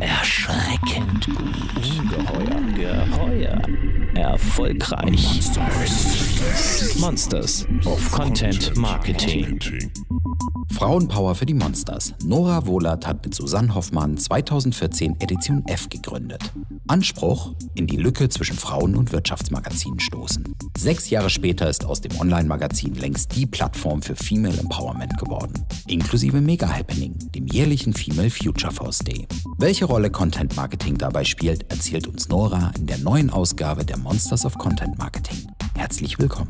Erschreckend gut. Ungeheuer. Geheuer. Erfolgreich. Monsters. Monsters of Content Marketing. Frauenpower für die Monsters. Nora Wohlert hat mit Susanne Hoffmann 2014 Edition F gegründet. Anspruch in die Lücke zwischen Frauen- und Wirtschaftsmagazinen stoßen. Sechs Jahre später ist aus dem Online-Magazin längst die Plattform für Female Empowerment geworden, inklusive Mega Happening, dem jährlichen Female Future Force Day. Welche Rolle Content Marketing dabei spielt, erzählt uns Nora in der neuen Ausgabe der Monsters of Content Marketing. Herzlich willkommen.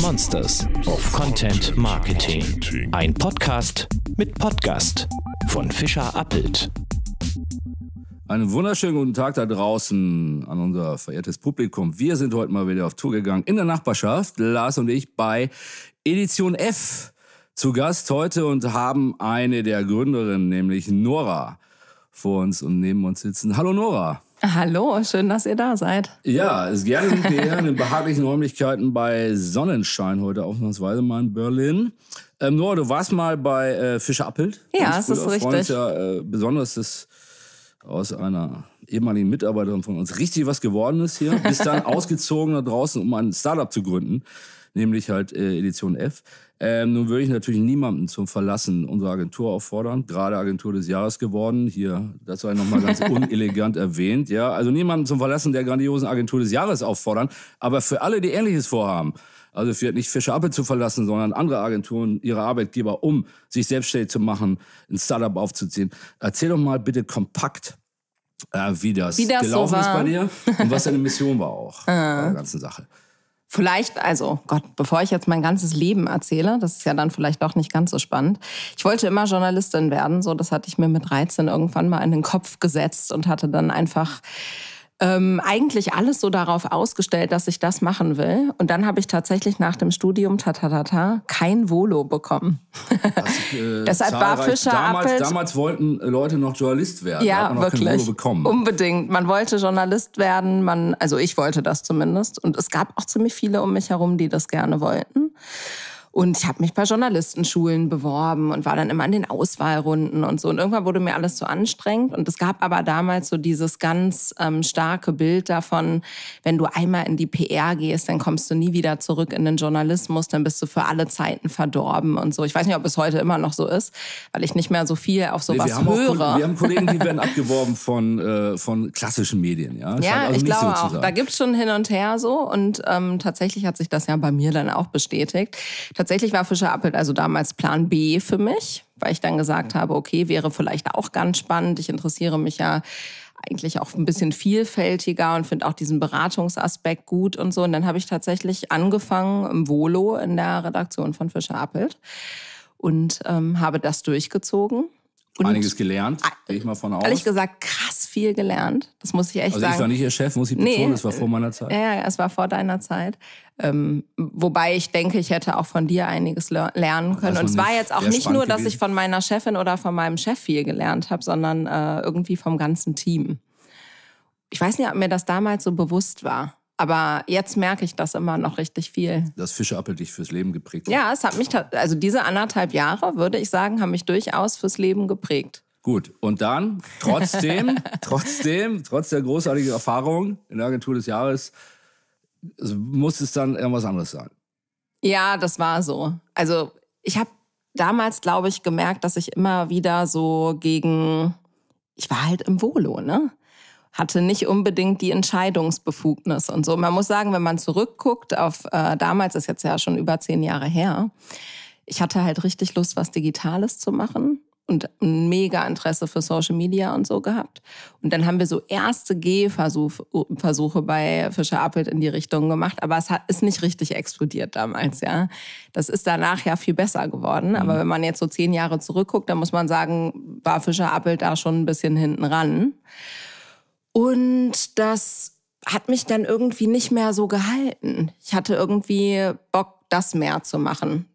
Monsters. of Content Marketing. Ein Podcast mit Podcast von Fischer Appelt. Einen wunderschönen guten Tag da draußen an unser verehrtes Publikum. Wir sind heute mal wieder auf Tour gegangen in der Nachbarschaft, Lars und ich bei Edition F zu Gast heute und haben eine der Gründerinnen, nämlich Nora, vor uns und neben uns sitzen. Hallo Nora. Hallo, schön, dass ihr da seid. Ja, es gerne sind wir hier in behaglichen Räumlichkeiten bei Sonnenschein heute ausnahmsweise mal in Berlin. Ähm, Nora, du warst mal bei äh, Fischer Appelt. Ja, das ist richtig. Ja, äh, besonders das aus einer ehemaligen Mitarbeiterin von uns richtig was geworden ist hier, bis dann ausgezogen da draußen, um ein Startup zu gründen, nämlich halt äh, Edition F. Ähm, nun würde ich natürlich niemanden zum Verlassen unserer Agentur auffordern, gerade Agentur des Jahres geworden, hier, das sei nochmal ganz unelegant erwähnt, ja, also niemanden zum Verlassen der grandiosen Agentur des Jahres auffordern, aber für alle, die Ähnliches vorhaben, also es nicht Fischer Appel zu verlassen, sondern andere Agenturen, ihre Arbeitgeber, um sich selbstständig zu machen, ein Startup aufzuziehen. Erzähl doch mal bitte kompakt, äh, wie das, wie das gelaufen so ist bei dir und was deine Mission war auch bei äh. der ganzen Sache. Vielleicht, also Gott, bevor ich jetzt mein ganzes Leben erzähle, das ist ja dann vielleicht doch nicht ganz so spannend. Ich wollte immer Journalistin werden, so das hatte ich mir mit 13 irgendwann mal in den Kopf gesetzt und hatte dann einfach ähm, eigentlich alles so darauf ausgestellt, dass ich das machen will. Und dann habe ich tatsächlich nach dem Studium tatatata ta, ta, kein Volo bekommen. Das, äh, Deshalb war Fischer damals, damals wollten äh, Leute noch Journalist werden. Ja, hat man wirklich. Kein Volo bekommen. Unbedingt. Man wollte Journalist werden. Man, also ich wollte das zumindest. Und es gab auch ziemlich viele um mich herum, die das gerne wollten. Und ich habe mich bei Journalistenschulen beworben und war dann immer an den Auswahlrunden und so. Und irgendwann wurde mir alles zu so anstrengend. Und es gab aber damals so dieses ganz ähm, starke Bild davon, wenn du einmal in die PR gehst, dann kommst du nie wieder zurück in den Journalismus, dann bist du für alle Zeiten verdorben und so. Ich weiß nicht, ob es heute immer noch so ist, weil ich nicht mehr so viel auf sowas nee, wir höre. Auch, wir haben Kollegen, die werden abgeworben von, äh, von klassischen Medien. Ja, ja also ich glaube so auch. Da gibt's schon hin und her so. Und ähm, tatsächlich hat sich das ja bei mir dann auch bestätigt. Tatsächlich war Fischer Appelt also damals Plan B für mich, weil ich dann gesagt mhm. habe, okay, wäre vielleicht auch ganz spannend. Ich interessiere mich ja eigentlich auch ein bisschen vielfältiger und finde auch diesen Beratungsaspekt gut und so. Und dann habe ich tatsächlich angefangen im Volo in der Redaktion von Fischer Appelt und ähm, habe das durchgezogen und Einiges gelernt, gehe ich mal von aus. Ehrlich gesagt, krass viel gelernt. Das muss ich echt also sagen. Also ich war nicht ihr Chef, muss ich betonen, nee, das war vor meiner Zeit. Ja, ja, es war vor deiner Zeit. Ähm, wobei ich denke, ich hätte auch von dir einiges lernen können. Und es war jetzt auch nicht nur, dass ich von meiner Chefin oder von meinem Chef viel gelernt habe, sondern äh, irgendwie vom ganzen Team. Ich weiß nicht, ob mir das damals so bewusst war. Aber jetzt merke ich das immer noch richtig viel. Dass Fische dich fürs Leben geprägt hat. Ja, es hat mich, also diese anderthalb Jahre, würde ich sagen, haben mich durchaus fürs Leben geprägt. Gut, und dann trotzdem, trotzdem, trotz der großartigen Erfahrung in der Agentur des Jahres, muss es dann irgendwas anderes sein. Ja, das war so. Also ich habe damals, glaube ich, gemerkt, dass ich immer wieder so gegen, ich war halt im Volo, ne? hatte nicht unbedingt die Entscheidungsbefugnis und so. Man muss sagen, wenn man zurückguckt auf äh, damals, ist jetzt ja schon über zehn Jahre her, ich hatte halt richtig Lust, was Digitales zu machen und ein mega Interesse für Social Media und so gehabt. Und dann haben wir so erste Gehversuche bei Fischer Appelt in die Richtung gemacht, aber es hat, ist nicht richtig explodiert damals, ja. Das ist danach ja viel besser geworden. Mhm. Aber wenn man jetzt so zehn Jahre zurückguckt, dann muss man sagen, war Fischer Appelt da schon ein bisschen hinten ran. Und das hat mich dann irgendwie nicht mehr so gehalten. Ich hatte irgendwie Bock, das mehr zu machen.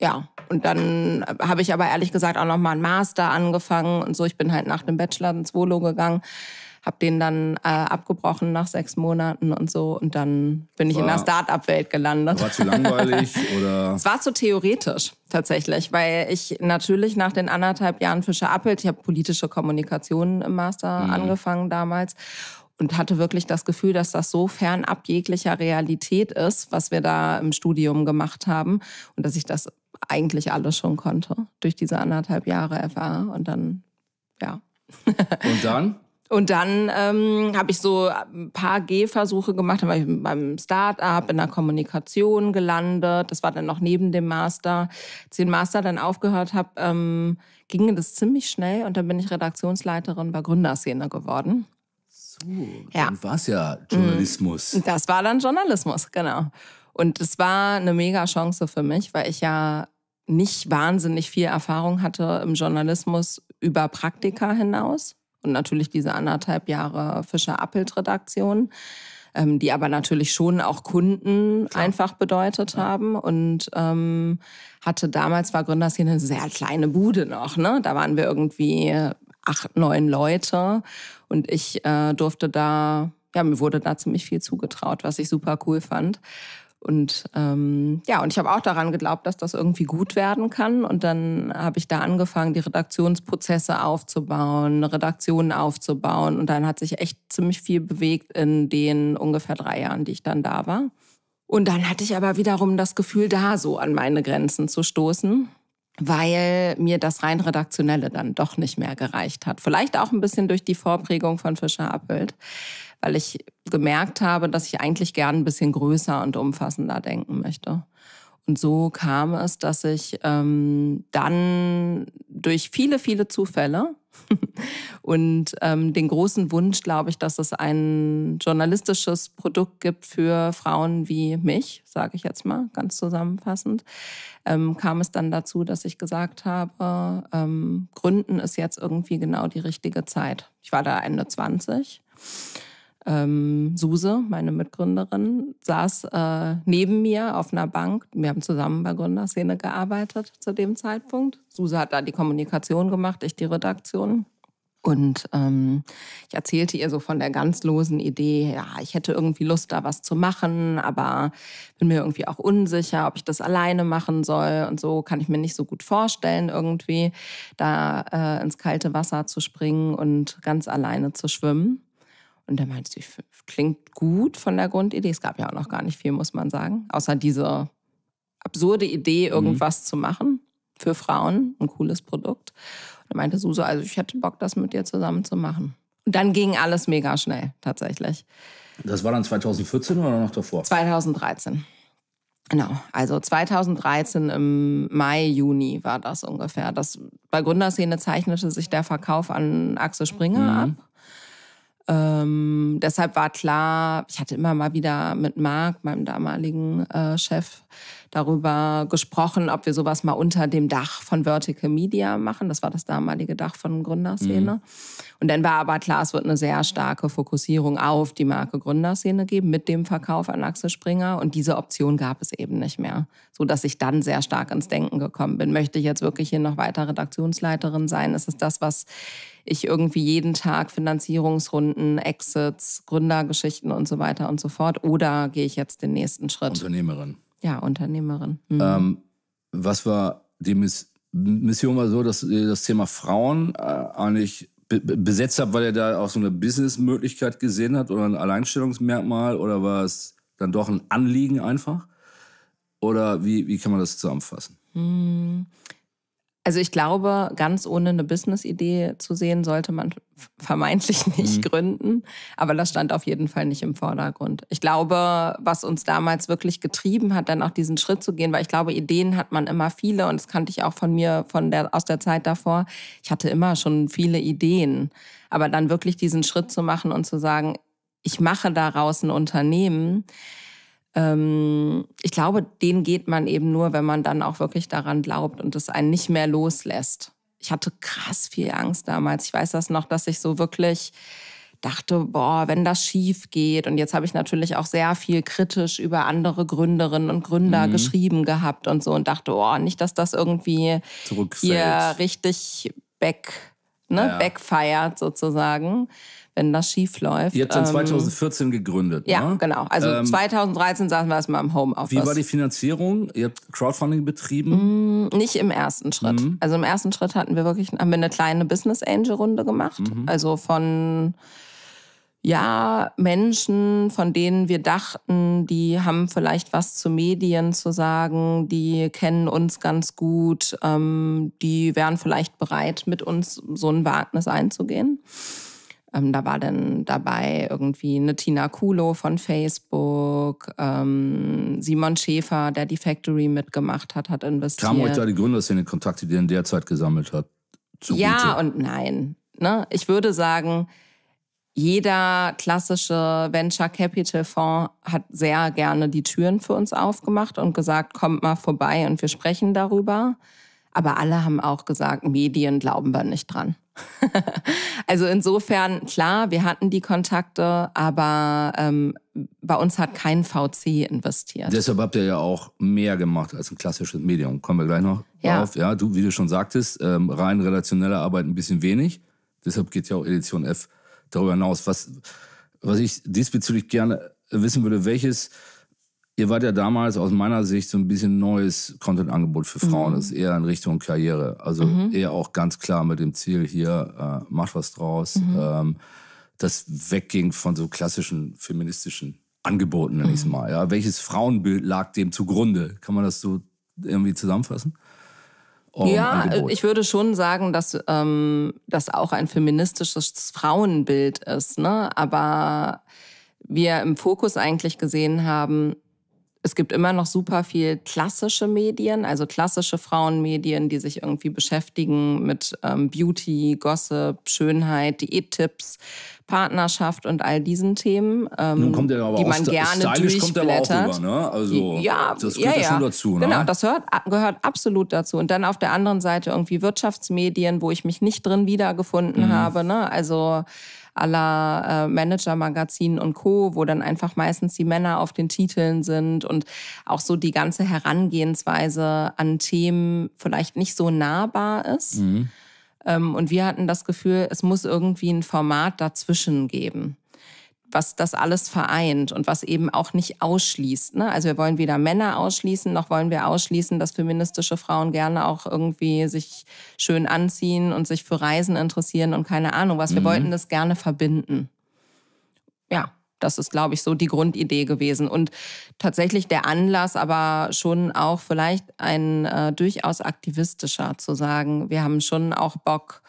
Ja, und dann habe ich aber ehrlich gesagt auch nochmal einen Master angefangen und so. Ich bin halt nach dem Bachelor ins Volo gegangen habe den dann äh, abgebrochen nach sechs Monaten und so. Und dann bin war, ich in der Start-up-Welt gelandet. War zu langweilig oder? es war zu theoretisch tatsächlich, weil ich natürlich nach den anderthalb Jahren Fischer Appelt, ich habe politische Kommunikation im Master mhm. angefangen damals und hatte wirklich das Gefühl, dass das so fernab jeglicher Realität ist, was wir da im Studium gemacht haben und dass ich das eigentlich alles schon konnte durch diese anderthalb Jahre FA und dann ja. Und dann? Und dann ähm, habe ich so ein paar Gehversuche gemacht, dann war ich beim Start-up, in der Kommunikation gelandet. Das war dann noch neben dem Master. Als ich den Master dann aufgehört habe, ähm, ging das ziemlich schnell und dann bin ich Redaktionsleiterin bei Gründerszene geworden. So, ja. dann war es ja Journalismus. Mhm. Das war dann Journalismus, genau. Und es war eine mega Chance für mich, weil ich ja nicht wahnsinnig viel Erfahrung hatte im Journalismus über Praktika hinaus und natürlich diese anderthalb Jahre Fischer-Appelt-Redaktion ähm, die aber natürlich schon auch Kunden Klar. einfach bedeutet ja. haben. Und ähm, hatte damals war Gründers hier eine sehr kleine Bude noch. Ne? Da waren wir irgendwie acht, neun Leute und ich äh, durfte da, ja, mir wurde da ziemlich viel zugetraut, was ich super cool fand. Und ähm, ja, und ich habe auch daran geglaubt, dass das irgendwie gut werden kann. Und dann habe ich da angefangen, die Redaktionsprozesse aufzubauen, Redaktionen aufzubauen. Und dann hat sich echt ziemlich viel bewegt in den ungefähr drei Jahren, die ich dann da war. Und dann hatte ich aber wiederum das Gefühl, da so an meine Grenzen zu stoßen, weil mir das rein redaktionelle dann doch nicht mehr gereicht hat. Vielleicht auch ein bisschen durch die Vorprägung von Fischer Appelt weil ich gemerkt habe, dass ich eigentlich gern ein bisschen größer und umfassender denken möchte. Und so kam es, dass ich ähm, dann durch viele, viele Zufälle und ähm, den großen Wunsch, glaube ich, dass es ein journalistisches Produkt gibt für Frauen wie mich, sage ich jetzt mal ganz zusammenfassend, ähm, kam es dann dazu, dass ich gesagt habe, ähm, Gründen ist jetzt irgendwie genau die richtige Zeit. Ich war da Ende 20 ähm, Suse, meine Mitgründerin, saß äh, neben mir auf einer Bank. Wir haben zusammen bei Gründerszene gearbeitet zu dem Zeitpunkt. Suse hat da die Kommunikation gemacht, ich die Redaktion. Und ähm, ich erzählte ihr so von der ganz losen Idee, ja, ich hätte irgendwie Lust, da was zu machen, aber bin mir irgendwie auch unsicher, ob ich das alleine machen soll. Und so kann ich mir nicht so gut vorstellen, irgendwie da äh, ins kalte Wasser zu springen und ganz alleine zu schwimmen. Und da meinte sie, klingt gut von der Grundidee. Es gab ja auch noch gar nicht viel, muss man sagen. Außer diese absurde Idee, mhm. irgendwas mhm. zu machen für Frauen, ein cooles Produkt. Und da meinte Suso, also ich hätte Bock, das mit dir zusammen zu machen. Und dann ging alles mega schnell, tatsächlich. Das war dann 2014 oder noch davor? 2013. Genau, also 2013 im Mai, Juni war das ungefähr. Das, bei Gründerszene zeichnete sich der Verkauf an Axel Springer mhm. ab. Ähm, deshalb war klar, ich hatte immer mal wieder mit Marc, meinem damaligen äh, Chef, darüber gesprochen, ob wir sowas mal unter dem Dach von Vertical Media machen. Das war das damalige Dach von Gründerszene. Mhm. Und dann war aber klar, es wird eine sehr starke Fokussierung auf die Marke Gründerszene geben mit dem Verkauf an Axel Springer. Und diese Option gab es eben nicht mehr, so dass ich dann sehr stark ins Denken gekommen bin. Möchte ich jetzt wirklich hier noch weiter Redaktionsleiterin sein? Ist es das, was ich irgendwie jeden Tag Finanzierungsrunden, Exits, Gründergeschichten und so weiter und so fort? Oder gehe ich jetzt den nächsten Schritt? Unternehmerin. Ja, Unternehmerin. Mhm. Ähm, was war die Miss Mission war so, dass das Thema Frauen äh, eigentlich besetzt hat, weil er da auch so eine Businessmöglichkeit gesehen hat oder ein Alleinstellungsmerkmal oder war es dann doch ein Anliegen einfach? Oder wie, wie kann man das zusammenfassen? Hm. Also ich glaube, ganz ohne eine Business-Idee zu sehen, sollte man vermeintlich nicht mhm. gründen. Aber das stand auf jeden Fall nicht im Vordergrund. Ich glaube, was uns damals wirklich getrieben hat, dann auch diesen Schritt zu gehen, weil ich glaube, Ideen hat man immer viele und das kannte ich auch von mir von der, aus der Zeit davor. Ich hatte immer schon viele Ideen. Aber dann wirklich diesen Schritt zu machen und zu sagen, ich mache daraus ein Unternehmen, ähm, ich glaube, den geht man eben nur, wenn man dann auch wirklich daran glaubt und es einen nicht mehr loslässt. Ich hatte krass viel Angst damals. Ich weiß das noch, dass ich so wirklich dachte, boah, wenn das schief geht. Und jetzt habe ich natürlich auch sehr viel kritisch über andere Gründerinnen und Gründer mhm. geschrieben gehabt und so und dachte, oh, nicht, dass das irgendwie hier richtig back, ne, ja. backfeiert sozusagen wenn das schief läuft. Ihr habt dann 2014 ähm, gegründet. Ja, ne? genau. Also ähm, 2013 saßen wir erstmal im Homeoffice. Wie war die Finanzierung? Ihr habt Crowdfunding betrieben? Mm, nicht im ersten Schritt. Mm. Also im ersten Schritt hatten wir wirklich haben wir eine kleine Business Angel Runde gemacht. Mm Also von ja, Menschen, von denen wir dachten, die haben vielleicht was zu Medien zu sagen, die kennen uns ganz gut, ähm, die wären vielleicht bereit, mit uns so ein Wagnis einzugehen. Ähm, da war dann dabei irgendwie eine Tina Kulo von Facebook, ähm, Simon Schäfer, der die Factory mitgemacht hat, hat investiert. Kam euch da die Gründerszene Kontakte, die ihr in der Zeit gesammelt habt? Ja und nein. Ne? Ich würde sagen, jeder klassische Venture Capital Fonds hat sehr gerne die Türen für uns aufgemacht und gesagt, kommt mal vorbei und wir sprechen darüber. Aber alle haben auch gesagt, Medien glauben wir nicht dran. also insofern, klar, wir hatten die Kontakte, aber ähm, bei uns hat kein VC investiert. Deshalb habt ihr ja auch mehr gemacht als ein klassisches Medium. Kommen wir gleich noch ja. drauf. Ja, du, wie du schon sagtest, ähm, rein relationelle Arbeit ein bisschen wenig. Deshalb geht ja auch Edition F darüber hinaus. Was, was ich diesbezüglich gerne wissen würde, welches Ihr wart ja damals aus meiner Sicht so ein bisschen neues Content-Angebot für Frauen. Mhm. ist eher in Richtung Karriere. Also mhm. eher auch ganz klar mit dem Ziel hier, äh, macht was draus. Mhm. Ähm, das wegging von so klassischen feministischen Angeboten, nenne ich es mhm. mal. Ja, welches Frauenbild lag dem zugrunde? Kann man das so irgendwie zusammenfassen? ja, äh, Angebot. ich würde schon sagen, dass ähm, das auch ein feministisches Frauenbild ist. Ne? Aber wir im Fokus eigentlich gesehen haben, es gibt immer noch super viel klassische Medien, also klassische Frauenmedien, die sich irgendwie beschäftigen mit ähm, Beauty, Gossip, Schönheit, Diättipps, Partnerschaft und all diesen Themen, ähm, Nun kommt aber die man aus, gerne stylisch kommt aber auch rüber, ne? Also ja, das gehört ja, ja, schon dazu. Ne? Genau, das hört, gehört absolut dazu. Und dann auf der anderen Seite irgendwie Wirtschaftsmedien, wo ich mich nicht drin wiedergefunden mhm. habe. Ne? Also aller äh, Manager-Magazin und Co., wo dann einfach meistens die Männer auf den Titeln sind und auch so die ganze Herangehensweise an Themen vielleicht nicht so nahbar ist. Mhm. Ähm, und wir hatten das Gefühl, es muss irgendwie ein Format dazwischen geben was das alles vereint und was eben auch nicht ausschließt. Ne? Also wir wollen weder Männer ausschließen, noch wollen wir ausschließen, dass feministische Frauen gerne auch irgendwie sich schön anziehen und sich für Reisen interessieren und keine Ahnung was. Wir mhm. wollten das gerne verbinden. Ja, das ist, glaube ich, so die Grundidee gewesen. Und tatsächlich der Anlass, aber schon auch vielleicht ein äh, durchaus aktivistischer zu sagen, wir haben schon auch Bock,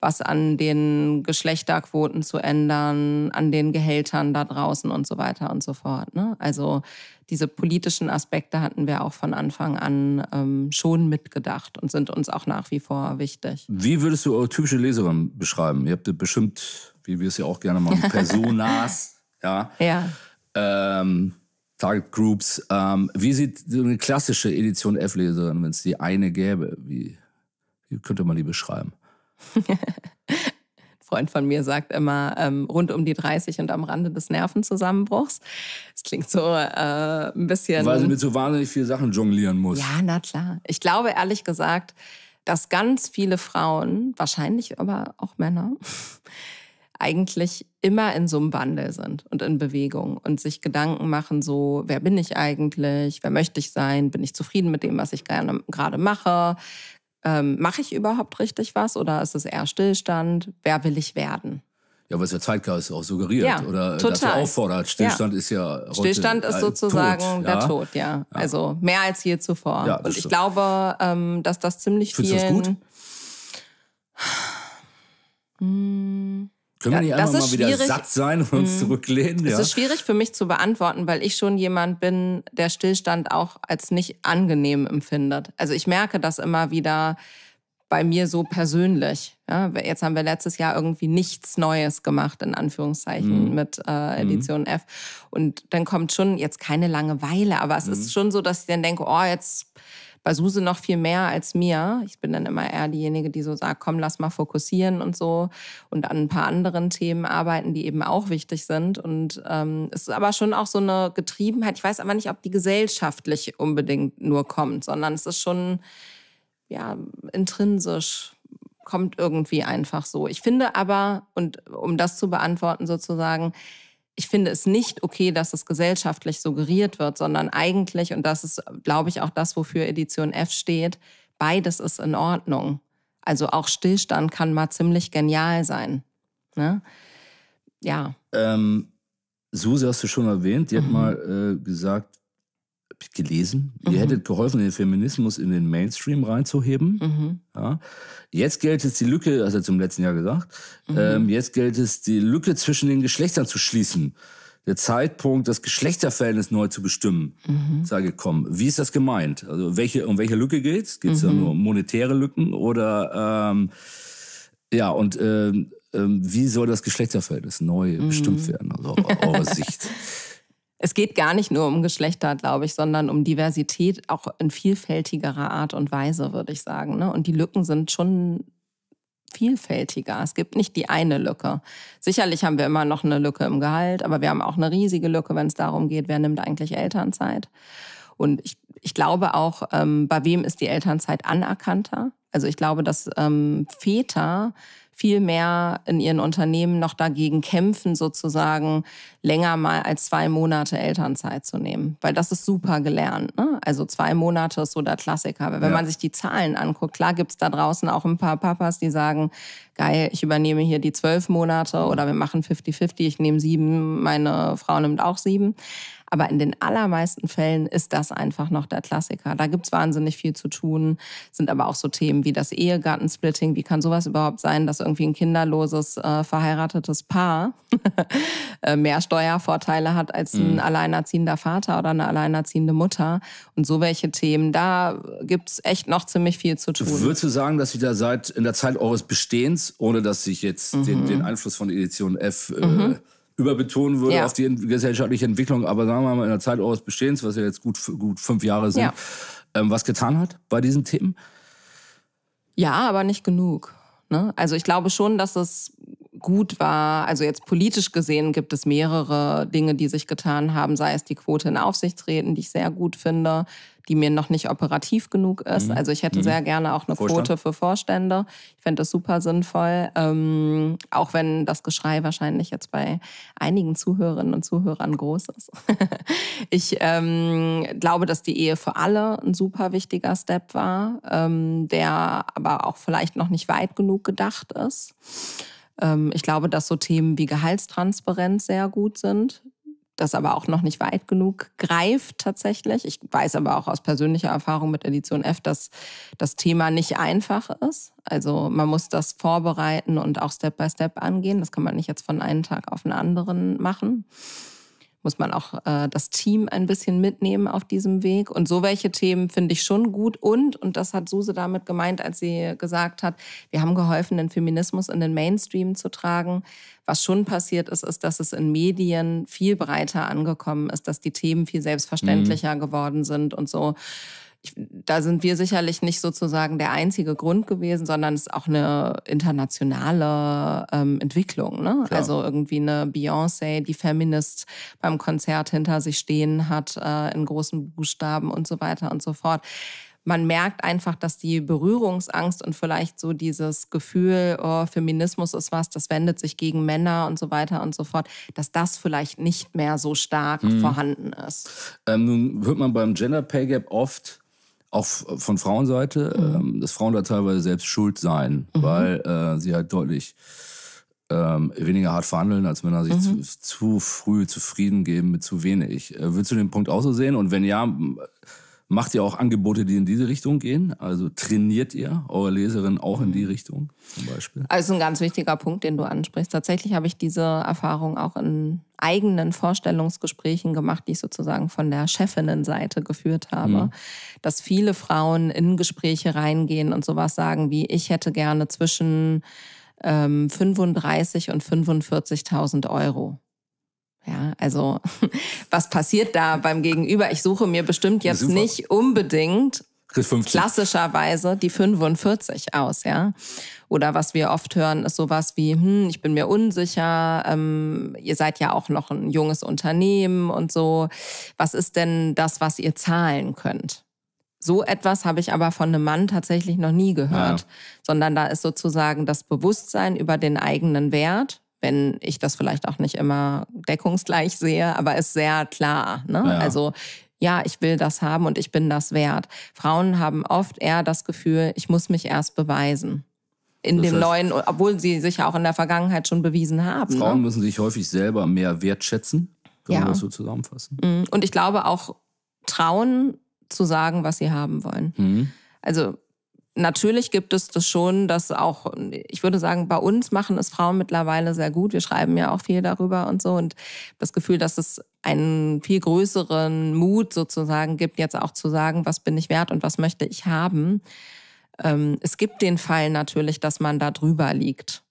was an den Geschlechterquoten zu ändern, an den Gehältern da draußen und so weiter und so fort. Ne? Also diese politischen Aspekte hatten wir auch von Anfang an ähm, schon mitgedacht und sind uns auch nach wie vor wichtig. Wie würdest du eure typische Leserin beschreiben? Ihr habt bestimmt, wie wir es ja auch gerne machen, Personas. ja. ja. Ähm, Target Groups. Ähm, wie sieht so eine klassische Edition F-Leserin, wenn es die eine gäbe? Wie, wie könnte man die beschreiben? Freund von mir sagt immer ähm, rund um die 30 und am Rande des Nervenzusammenbruchs. Das klingt so äh, ein bisschen. Weil sie mit so wahnsinnig vielen Sachen jonglieren muss. Ja, na klar. Ich glaube ehrlich gesagt, dass ganz viele Frauen, wahrscheinlich aber auch Männer, eigentlich immer in so einem Wandel sind und in Bewegung und sich Gedanken machen, so, wer bin ich eigentlich, wer möchte ich sein, bin ich zufrieden mit dem, was ich gerne, gerade mache, ähm, mache ich überhaupt richtig was oder ist es eher Stillstand? Wer will ich werden? Ja, was der Zeitgeist auch suggeriert ja, oder äh, total. dazu auffordert. Stillstand ja. ist ja heute Stillstand ist sozusagen Tod, der Tod, ja. Also mehr als je zuvor. Und ich glaube, ähm, dass das ziemlich viel. Findest du das gut? Hm. Können wir nicht einfach mal wieder schwierig. satt sein und uns mhm. zurücklehnen? Das ja? ist schwierig für mich zu beantworten, weil ich schon jemand bin, der Stillstand auch als nicht angenehm empfindet. Also ich merke das immer wieder bei mir so persönlich. Ja, jetzt haben wir letztes Jahr irgendwie nichts Neues gemacht, in Anführungszeichen, mhm. mit äh, mhm. Edition mhm. F. Und dann kommt schon jetzt keine Langeweile, aber es mhm. ist schon so, dass ich dann denke, oh, jetzt bei Suse noch viel mehr als mir. Ich bin dann immer eher diejenige, die so sagt, komm, lass mal fokussieren und so und an ein paar anderen Themen arbeiten, die eben auch wichtig sind. Und ähm, es ist aber schon auch so eine Getriebenheit. Ich weiß aber nicht, ob die gesellschaftlich unbedingt nur kommt, sondern es ist schon ja intrinsisch kommt irgendwie einfach so. Ich finde aber und um das zu beantworten sozusagen, ich finde es nicht okay, dass es gesellschaftlich suggeriert wird, sondern eigentlich, und das ist, glaube ich, auch das, wofür Edition F steht, beides ist in Ordnung. Also auch Stillstand kann mal ziemlich genial sein. Ne? Ja. Ähm, Susi hast du schon erwähnt, die mhm. hat mal äh, gesagt, gelesen. Mhm. Ihr hättet geholfen, den Feminismus in den Mainstream reinzuheben. Mhm. Ja. Jetzt gilt es die Lücke, also zum letzten Jahr gesagt, mhm. ähm, jetzt gilt es die Lücke zwischen den Geschlechtern zu schließen. Der Zeitpunkt, das Geschlechterverhältnis neu zu bestimmen, mhm. sage ich, komm, Wie ist das gemeint? Also welche, um welche Lücke geht es? Geht es ja mhm. nur um monetäre Lücken oder ähm, ja und ähm, ähm wie soll das Geschlechterverhältnis neu mhm. bestimmt werden? Also aus eurer Sicht. Es geht gar nicht nur um Geschlechter, glaube ich, sondern um Diversität auch in vielfältigerer Art und Weise, würde ich sagen. Ne? Und die Lücken sind schon vielfältiger. Es gibt nicht die eine Lücke. Sicherlich haben wir immer noch eine Lücke im Gehalt, aber wir haben auch eine riesige Lücke, wenn es darum geht, wer nimmt eigentlich Elternzeit. Und ich, ich glaube auch, ähm, bei wem ist die Elternzeit anerkannter? Also ich glaube, dass ähm, Väter viel mehr in ihren Unternehmen noch dagegen kämpfen, sozusagen länger mal als zwei Monate Elternzeit zu nehmen, weil das ist super gelernt. Ne? Also zwei Monate ist so der Klassiker. Aber wenn ja. man sich die Zahlen anguckt, klar gibt es da draußen auch ein paar Papas, die sagen, geil, ich übernehme hier die zwölf Monate oder wir machen 50-50, ich nehme sieben, meine Frau nimmt auch sieben. Aber in den allermeisten Fällen ist das einfach noch der Klassiker. Da gibt es wahnsinnig viel zu tun, sind aber auch so Themen wie das Ehegattensplitting. Wie kann sowas überhaupt sein, dass irgendwie ein kinderloses, äh, verheiratetes Paar äh, mehr Steuern Steuervorteile hat als ein mhm. alleinerziehender Vater oder eine alleinerziehende Mutter und so welche Themen. Da gibt es echt noch ziemlich viel zu tun. Würdest du sagen, dass ihr da seit in der Zeit eures Bestehens, ohne dass ich jetzt mhm. den, den, Einfluss von Edition F äh, mhm. überbetonen würde ja. auf die gesellschaftliche Entwicklung, aber sagen wir mal in der Zeit eures Bestehens, was ja jetzt gut, gut fünf Jahre sind, ja. ähm, was getan hat bei diesen Themen? Ja, aber nicht genug. Ne? Also ich glaube schon, dass es gut war. Also jetzt politisch gesehen gibt es mehrere Dinge, die sich getan haben, sei es die Quote in Aufsichtsräten, die ich sehr gut finde, die mir noch nicht operativ genug ist. Mhm. Also ich hätte mhm. sehr gerne auch eine Vorstand. Quote für Vorstände. Ich fände das super sinnvoll, ähm, auch wenn das Geschrei wahrscheinlich jetzt bei einigen Zuhörerinnen und Zuhörern groß ist. ich ähm, glaube, dass die Ehe für alle ein super wichtiger Step war, ähm, der aber auch vielleicht noch nicht weit genug gedacht ist. Ähm, ich glaube, dass so Themen wie Gehaltstransparenz sehr gut sind. Das aber auch noch nicht weit genug greift tatsächlich. Ich weiß aber auch aus persönlicher Erfahrung mit Edition F, dass das Thema nicht einfach ist. Also man muss das vorbereiten und auch Step-by-Step Step angehen. Das kann man nicht jetzt von einem Tag auf den anderen machen muss man auch äh, das Team ein bisschen mitnehmen auf diesem Weg. Und so welche Themen finde ich schon gut. Und, und das hat Suse damit gemeint, als sie gesagt hat, wir haben geholfen, den Feminismus in den Mainstream zu tragen. Was schon passiert ist, ist, dass es in Medien viel breiter angekommen ist, dass die Themen viel selbstverständlicher mhm. geworden sind und so ich, da sind wir sicherlich nicht sozusagen der einzige Grund gewesen, sondern es ist auch eine internationale ähm, Entwicklung. Ne? Also irgendwie eine Beyoncé, die Feminist beim Konzert hinter sich stehen hat, äh, in großen Buchstaben und so weiter und so fort man merkt einfach, dass die Berührungsangst und vielleicht so dieses Gefühl, oh, Feminismus ist was, das wendet sich gegen Männer und so weiter und so fort, dass das vielleicht nicht mehr so stark mhm. vorhanden ist. Ähm, nun hört man beim Gender Pay Gap oft, auch von Frauenseite, mhm. ähm, dass Frauen da teilweise selbst schuld sein, mhm. weil äh, sie halt deutlich ähm, weniger hart verhandeln, als Männer sich mhm. zu, zu, früh zufrieden geben mit zu wenig. Äh, würdest du den Punkt auch so sehen? Und wenn ja, Macht ihr auch Angebote, die in diese Richtung gehen? Also trainiert ihr eure Leserin auch in die mhm. Richtung zum Beispiel? Also ein ganz wichtiger Punkt, den du ansprichst. Tatsächlich habe ich diese Erfahrung auch in eigenen Vorstellungsgesprächen gemacht, die ich sozusagen von der Chefinnenseite geführt habe, mhm. dass viele Frauen in Gespräche reingehen und sowas sagen wie, ich hätte gerne zwischen ähm, 35 und 45.000 Euro. Ja, also was passiert da beim Gegenüber? Ich suche mir bestimmt jetzt Super. nicht unbedingt klassischerweise die 45 aus, ja. Oder was wir oft hören, ist sowas wie, hm, ich bin mir unsicher, ähm, ihr seid ja auch noch ein junges Unternehmen und so. Was ist denn das, was ihr zahlen könnt? So etwas habe ich aber von einem Mann tatsächlich noch nie gehört, ah, ja. sondern da ist sozusagen das Bewusstsein über den eigenen Wert, wenn ich das vielleicht auch nicht immer deckungsgleich sehe, aber ist sehr klar. Ne? Ja. Also ja, ich will das haben und ich bin das wert. Frauen haben oft eher das Gefühl, ich muss mich erst beweisen. In das dem heißt, neuen, obwohl sie sich ja auch in der Vergangenheit schon bewiesen haben. Ne? Frauen ne? müssen sich häufig selber mehr wertschätzen. Kann ja. man das so zusammenfassen? Mhm. Und ich glaube auch trauen zu sagen, was sie haben wollen. Mhm. Also natürlich gibt es das schon, dass auch, ich würde sagen, bei uns machen es Frauen mittlerweile sehr gut. Wir schreiben ja auch viel darüber und so. Und das Gefühl, dass es einen viel größeren Mut sozusagen gibt, jetzt auch zu sagen, was bin ich wert und was möchte ich haben. Ähm, es gibt den Fall natürlich, dass man da drüber liegt.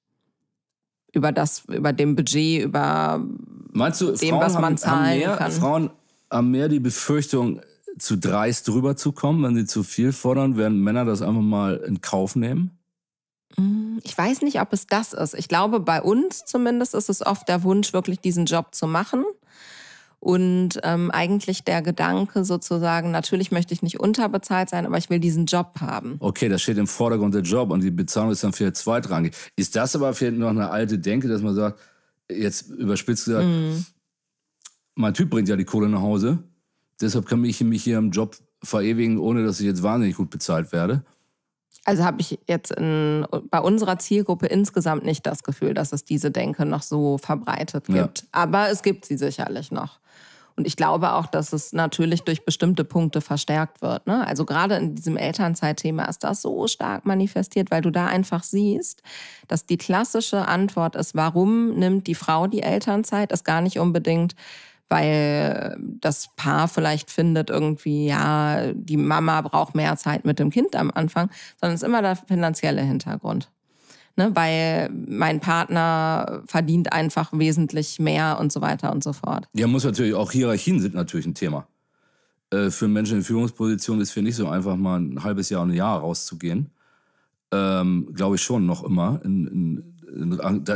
Über das, über dem Budget, über Meinst du, dem, Frauen was man haben, zahlen haben mehr, kann. Frauen haben mehr die Befürchtung, zu dreist rüberzukommen, wenn sie zu viel fordern, werden Männer das einfach mal in Kauf nehmen? Hm, ich weiß nicht, ob es das ist. Ich glaube, bei uns zumindest ist es oft der Wunsch, wirklich diesen Job zu machen. Und ähm, eigentlich der Gedanke sozusagen, natürlich möchte ich nicht unterbezahlt sein, aber ich will diesen Job haben. Okay, das steht im Vordergrund der Job und die Bezahlung ist dann für zweitrangig. Ist das aber vielleicht noch eine alte Denke, dass man sagt, jetzt überspitzt gesagt, mm. mein Typ bringt ja die Kohle nach Hause, deshalb kann ich mich hier im Job verewigen, ohne dass ich jetzt wahnsinnig gut bezahlt werde. Also habe ich jetzt in, bei unserer Zielgruppe insgesamt nicht das Gefühl, dass es diese Denke noch so verbreitet gibt. Ja. Aber es gibt sie sicherlich noch. Und ich glaube auch, dass es natürlich durch bestimmte Punkte verstärkt wird. Ne? Also gerade in diesem Elternzeitthema ist das so stark manifestiert, weil du da einfach siehst, dass die klassische Antwort ist, warum nimmt die Frau die Elternzeit, ist gar nicht unbedingt weil das Paar vielleicht findet irgendwie, ja, die Mama braucht mehr Zeit mit dem Kind am Anfang, sondern es ist immer der finanzielle Hintergrund. Ne, weil mein Partner verdient einfach wesentlich mehr und so weiter und so fort. Ja, muss natürlich, auch Hierarchien sind natürlich ein Thema. Äh, für Menschen in Führungspositionen ist es nicht so einfach, mal ein halbes Jahr und ein Jahr rauszugehen. Ähm, Glaube ich schon noch immer. In, in,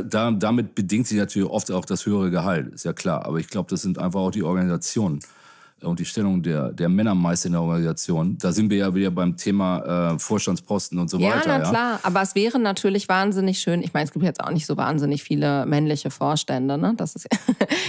da, damit bedingt sich natürlich oft auch das höhere Gehalt, ist ja klar. Aber ich glaube, das sind einfach auch die Organisationen, und die Stellung der, der Männer meist in der Organisation. Da sind wir ja wieder beim Thema äh, Vorstandsposten und so ja, weiter. Na, ja, klar. Aber es wäre natürlich wahnsinnig schön. Ich meine, es gibt jetzt auch nicht so wahnsinnig viele männliche Vorstände. Ne? Das ist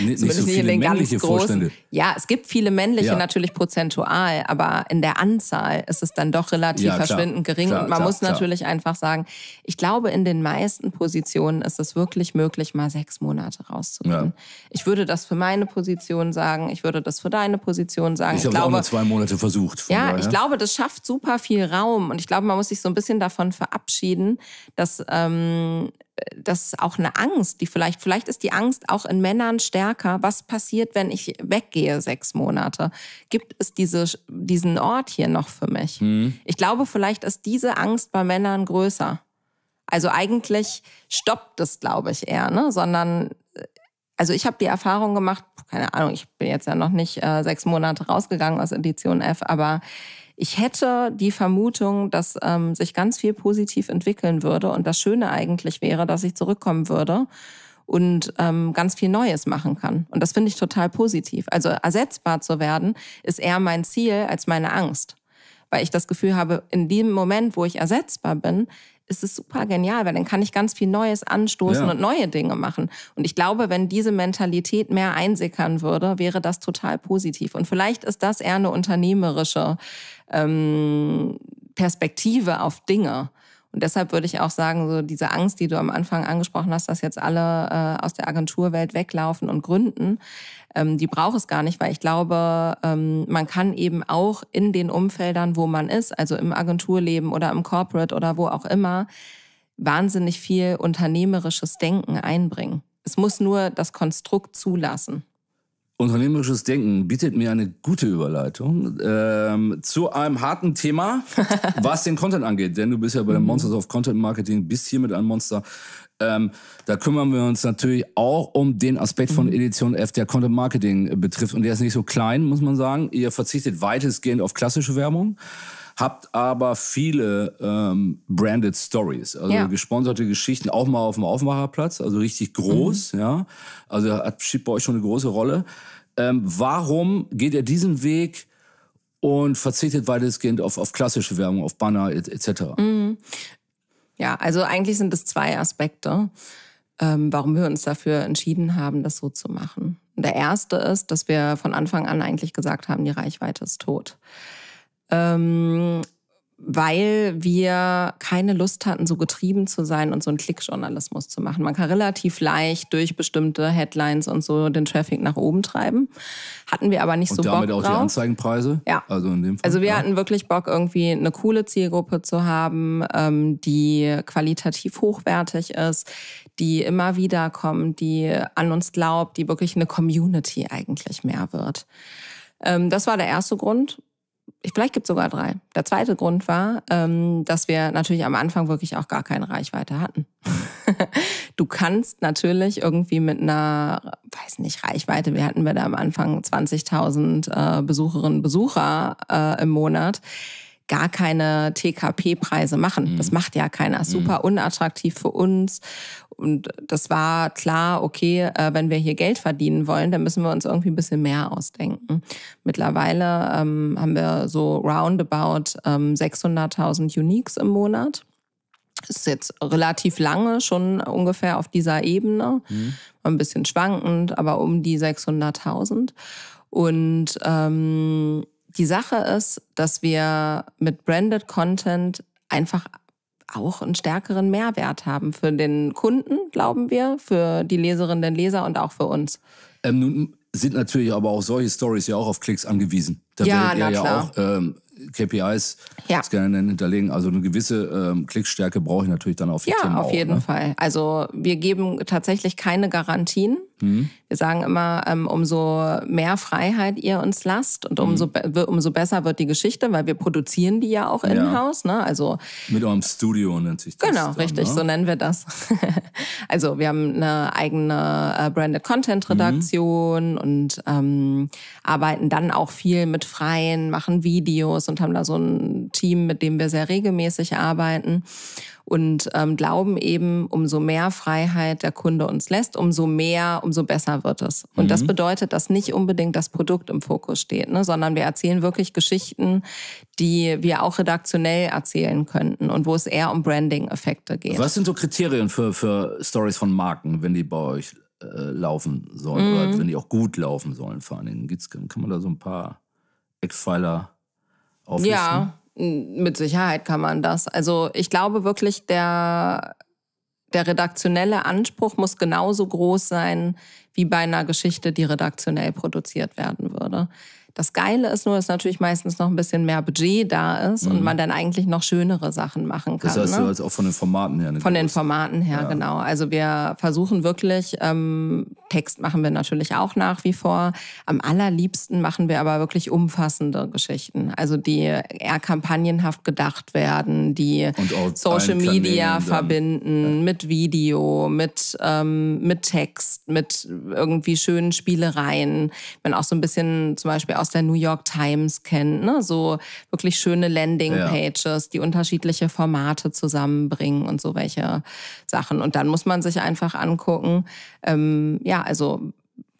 nicht, nicht so viele männliche Vorstände. Ja, es gibt viele männliche ja. natürlich prozentual, aber in der Anzahl ist es dann doch relativ ja, verschwindend gering. Klar, und man klar, muss klar. natürlich einfach sagen, ich glaube, in den meisten Positionen ist es wirklich möglich, mal sechs Monate rauszugehen. Ich würde das für meine Position sagen, ich würde das für deine Position Position sagen. Ich, ich habe auch nur zwei Monate versucht. Ja, daher. ich glaube, das schafft super viel Raum und ich glaube, man muss sich so ein bisschen davon verabschieden, dass ähm, das auch eine Angst, die vielleicht, vielleicht ist die Angst auch in Männern stärker. Was passiert, wenn ich weggehe sechs Monate? Gibt es diese, diesen Ort hier noch für mich? Mhm. Ich glaube, vielleicht ist diese Angst bei Männern größer. Also eigentlich stoppt es, glaube ich, eher, ne? sondern also ich habe die Erfahrung gemacht, keine Ahnung, ich bin jetzt ja noch nicht äh, sechs Monate rausgegangen aus Edition F, aber ich hätte die Vermutung, dass ähm, sich ganz viel positiv entwickeln würde und das Schöne eigentlich wäre, dass ich zurückkommen würde und ähm, ganz viel Neues machen kann. Und das finde ich total positiv. Also ersetzbar zu werden, ist eher mein Ziel als meine Angst weil ich das Gefühl habe, in dem Moment, wo ich ersetzbar bin, ist es super genial, weil dann kann ich ganz viel Neues anstoßen ja. und neue Dinge machen. Und ich glaube, wenn diese Mentalität mehr einsickern würde, wäre das total positiv. Und vielleicht ist das eher eine unternehmerische ähm, Perspektive auf Dinge und deshalb würde ich auch sagen, so diese Angst, die du am Anfang angesprochen hast, dass jetzt alle äh, aus der Agenturwelt weglaufen und gründen, ähm, die braucht es gar nicht, weil ich glaube, ähm, man kann eben auch in den Umfeldern, wo man ist, also im Agenturleben oder im Corporate oder wo auch immer, wahnsinnig viel unternehmerisches Denken einbringen. Es muss nur das Konstrukt zulassen. Unternehmerisches Denken bietet mir eine gute Überleitung ähm, zu einem harten Thema, was den Content angeht. Denn du bist ja bei den mhm. Monsters of Content Marketing, bist hier mit einem Monster. Ähm, da kümmern wir uns natürlich auch um den Aspekt von mhm. Edition F, der Content Marketing betrifft. Und der ist nicht so klein, muss man sagen. Ihr verzichtet weitestgehend auf klassische Werbung habt aber viele ähm, branded Stories, also ja. gesponserte Geschichten, auch mal auf dem Aufmacherplatz, also richtig groß, mhm. ja. Also hat spielt bei euch schon eine große Rolle. Ähm, warum geht ihr diesen Weg und verzichtet weitestgehend auf, auf klassische Werbung, auf Banner etc.? Et mhm. Ja, also eigentlich sind es zwei Aspekte, ähm, warum wir uns dafür entschieden haben, das so zu machen. Der erste ist, dass wir von Anfang an eigentlich gesagt haben, die Reichweite ist tot ähm, weil wir keine Lust hatten, so getrieben zu sein und so einen Klickjournalismus zu machen. Man kann relativ leicht durch bestimmte Headlines und so den Traffic nach oben treiben. Hatten wir aber nicht und so damit auch drauf. die Anzeigenpreise? Ja. Also, in dem Fall, also wir ja. hatten wirklich Bock, irgendwie eine coole Zielgruppe zu haben, ähm, die qualitativ hochwertig ist, die immer wieder kommt, die an uns glaubt, die wirklich eine Community eigentlich mehr wird. Ähm, das war der erste Grund vielleicht gibt es sogar drei. Der zweite Grund war, ähm, dass wir natürlich am Anfang wirklich auch gar keine Reichweite hatten. du kannst natürlich irgendwie mit einer, weiß nicht, Reichweite, wir hatten wir da am Anfang 20.000 äh, Besucherinnen Besucher äh, im Monat, gar keine TKP-Preise machen. Mhm. Das macht ja keiner. Mhm. Super unattraktiv für uns und das war klar, okay, äh, wenn wir hier Geld verdienen wollen, dann müssen wir uns irgendwie ein bisschen mehr ausdenken. Mittlerweile ähm, haben wir so roundabout ähm, 600.000 Uniques im Monat. Das ist jetzt relativ lange schon ungefähr auf dieser Ebene, mhm. ein bisschen schwankend, aber um die 600.000. Und ähm, die Sache ist, dass wir mit Branded Content einfach auch einen stärkeren Mehrwert haben für den Kunden, glauben wir, für die Leserinnen, den Leser und auch für uns. Ähm, nun sind natürlich aber auch solche Stories ja auch auf Klicks angewiesen. Da ja, werdet ihr ja klar. auch ähm, KPIs ja. Scannen hinterlegen. Also eine gewisse ähm, Klickstärke brauche ich natürlich dann auf jeden Fall. Ja, Themen auf auch, jeden ne? Fall. Also wir geben tatsächlich keine Garantien Mhm. Wir sagen immer, ähm, umso mehr Freiheit ihr uns lasst und umso, mhm. umso besser wird die Geschichte, weil wir produzieren die ja auch in-house. Ne? Also, Mit eurem Studio nennt sich das. Genau, dann, richtig, ne? so nennen wir das. also wir haben eine eigene äh, Branded Content mhm. Redaktion mhm. und ähm, arbeiten dann auch viel mit Freien, machen Videos und haben da so ein Team, mit dem wir sehr regelmäßig arbeiten und ähm, glauben eben, umso mehr Freiheit der Kunde uns lässt, umso mehr, umso besser wird es. Und mhm. das bedeutet, dass nicht unbedingt das Produkt im Fokus steht, ne, sondern wir erzählen wirklich Geschichten, die wir auch redaktionell erzählen könnten und wo es eher um Branding-Effekte geht. Was sind so Kriterien für, für Stories von Marken, wenn die bei euch äh, laufen sollen mhm. oder wenn die auch gut laufen sollen vor allen Dingen? Gibt's, kann man da so ein paar Eckpfeiler auflisten? Ja. Mit Sicherheit kann man das. Also ich glaube wirklich, der, der redaktionelle Anspruch muss genauso groß sein, wie bei einer Geschichte, die redaktionell produziert werden würde. Das Geile ist nur, dass natürlich meistens noch ein bisschen mehr Budget da ist mhm. und man dann eigentlich noch schönere Sachen machen kann. Das heißt, ne? hast also auch von den Formaten her. Von den Formaten her, ja. genau. Also wir versuchen wirklich, ähm, Text machen wir natürlich auch nach wie vor. Am allerliebsten machen wir aber wirklich umfassende Geschichten. Also die eher kampagnenhaft gedacht werden, die Social Media verbinden ja. mit Video, mit, ähm, mit Text, mit irgendwie schönen Spielereien. Wenn auch so ein bisschen zum Beispiel aus der New York Times kennt. Ne? So wirklich schöne Landing-Pages, die unterschiedliche Formate zusammenbringen und so welche Sachen. Und dann muss man sich einfach angucken, ähm, ja, also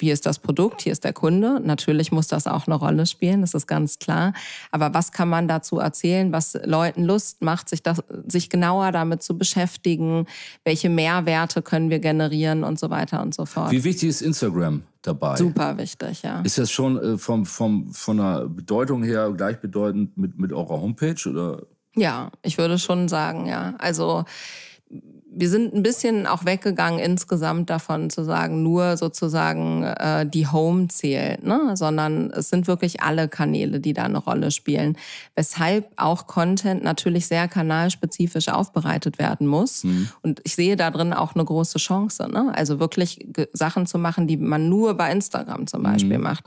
wie ist das Produkt, hier ist der Kunde. Natürlich muss das auch eine Rolle spielen, das ist ganz klar. Aber was kann man dazu erzählen, was Leuten Lust macht, sich, das, sich genauer damit zu beschäftigen? Welche Mehrwerte können wir generieren und so weiter und so fort? Wie wichtig ist Instagram dabei? Super wichtig, ja. Ist das schon äh, vom, vom, von der Bedeutung her gleichbedeutend mit, mit eurer Homepage? Oder? Ja, ich würde schon sagen, ja. Also wir sind ein bisschen auch weggegangen insgesamt davon zu sagen, nur sozusagen äh, die Home zählt, ne? sondern es sind wirklich alle Kanäle, die da eine Rolle spielen. Weshalb auch Content natürlich sehr kanalspezifisch aufbereitet werden muss. Mhm. Und ich sehe da drin auch eine große Chance. Ne? Also wirklich Sachen zu machen, die man nur bei Instagram zum mhm. Beispiel mhm. macht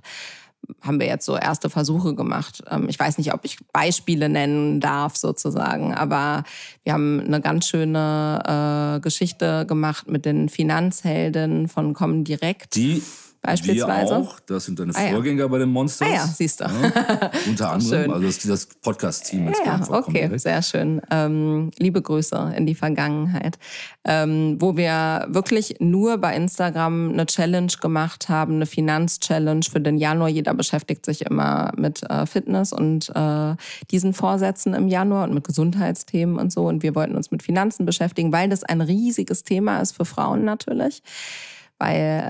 haben wir jetzt so erste Versuche gemacht. Ähm, ich weiß nicht, ob ich Beispiele nennen darf sozusagen, aber wir haben eine ganz schöne äh, Geschichte gemacht mit den Finanzhelden von Comdirect. Die Beispielsweise. Wir auch. Das sind deine ah, Vorgänger ja. bei den Monsters. Ah, ja, siehst du. Ja, unter anderem, also das, das Podcast-Team. Ja, ja okay, sehr schön. Ähm, liebe Grüße in die Vergangenheit. Ähm, wo wir wirklich nur bei Instagram eine Challenge gemacht haben, eine Finanz-Challenge für den Januar. Jeder beschäftigt sich immer mit äh, Fitness und äh, diesen Vorsätzen im Januar und mit Gesundheitsthemen und so. Und wir wollten uns mit Finanzen beschäftigen, weil das ein riesiges Thema ist für Frauen natürlich weil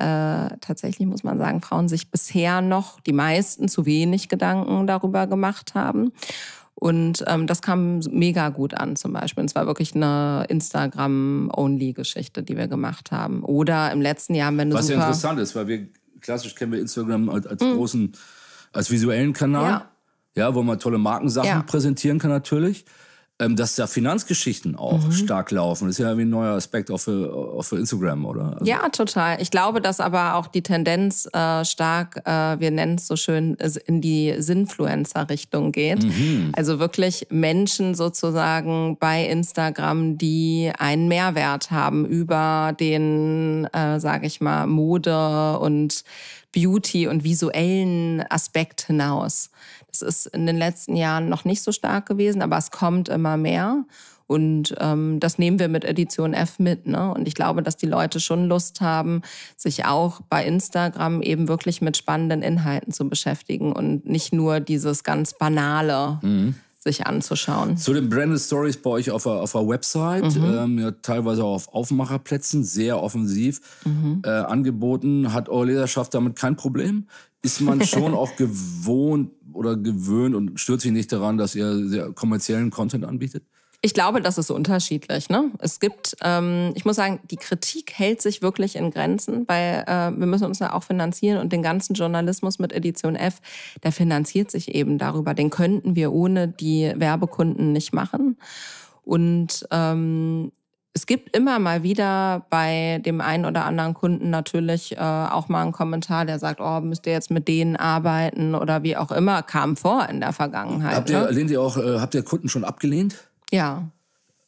äh, tatsächlich muss man sagen, Frauen sich bisher noch die meisten zu wenig Gedanken darüber gemacht haben. Und ähm, das kam mega gut an zum Beispiel. Und zwar wirklich eine Instagram-Only-Geschichte, die wir gemacht haben. Oder im letzten Jahr, wenn du Was super ja interessant ist, weil wir klassisch kennen wir Instagram als, als mhm. großen, als visuellen Kanal. Ja. ja. wo man tolle Markensachen ja. präsentieren kann natürlich ähm, dass da Finanzgeschichten auch mhm. stark laufen. Das ist ja wie ein neuer Aspekt auch für, auch für Instagram, oder? Also ja, total. Ich glaube, dass aber auch die Tendenz äh, stark, äh, wir nennen es so schön, in die Sinfluencer-Richtung geht. Mhm. Also wirklich Menschen sozusagen bei Instagram, die einen Mehrwert haben über den, äh, sage ich mal, Mode und Beauty und visuellen Aspekt hinaus. Das ist in den letzten Jahren noch nicht so stark gewesen, aber es kommt immer immer mehr. Und ähm, das nehmen wir mit Edition F mit. Ne? Und ich glaube, dass die Leute schon Lust haben, sich auch bei Instagram eben wirklich mit spannenden Inhalten zu beschäftigen und nicht nur dieses ganz banale. Mhm sich anzuschauen. Zu den Branded Stories bei euch auf der, auf der Website, mhm. ähm, ja, teilweise auch auf Aufmacherplätzen, sehr offensiv mhm. äh, angeboten. Hat eure Leserschaft damit kein Problem? ist man schon auch gewohnt oder gewöhnt und stört sich nicht daran, dass ihr sehr kommerziellen Content anbietet? Ich glaube, das ist unterschiedlich. Ne? Es gibt, ähm, ich muss sagen, die Kritik hält sich wirklich in Grenzen, weil äh, wir müssen uns ja auch finanzieren und den ganzen Journalismus mit Edition F, der finanziert sich eben darüber. Den könnten wir ohne die Werbekunden nicht machen. Und ähm, es gibt immer mal wieder bei dem einen oder anderen Kunden natürlich äh, auch mal einen Kommentar, der sagt, oh, müsst ihr jetzt mit denen arbeiten oder wie auch immer, kam vor in der Vergangenheit. Habt ihr, ne? lehnt ihr auch, äh, habt ihr Kunden schon abgelehnt? Ja.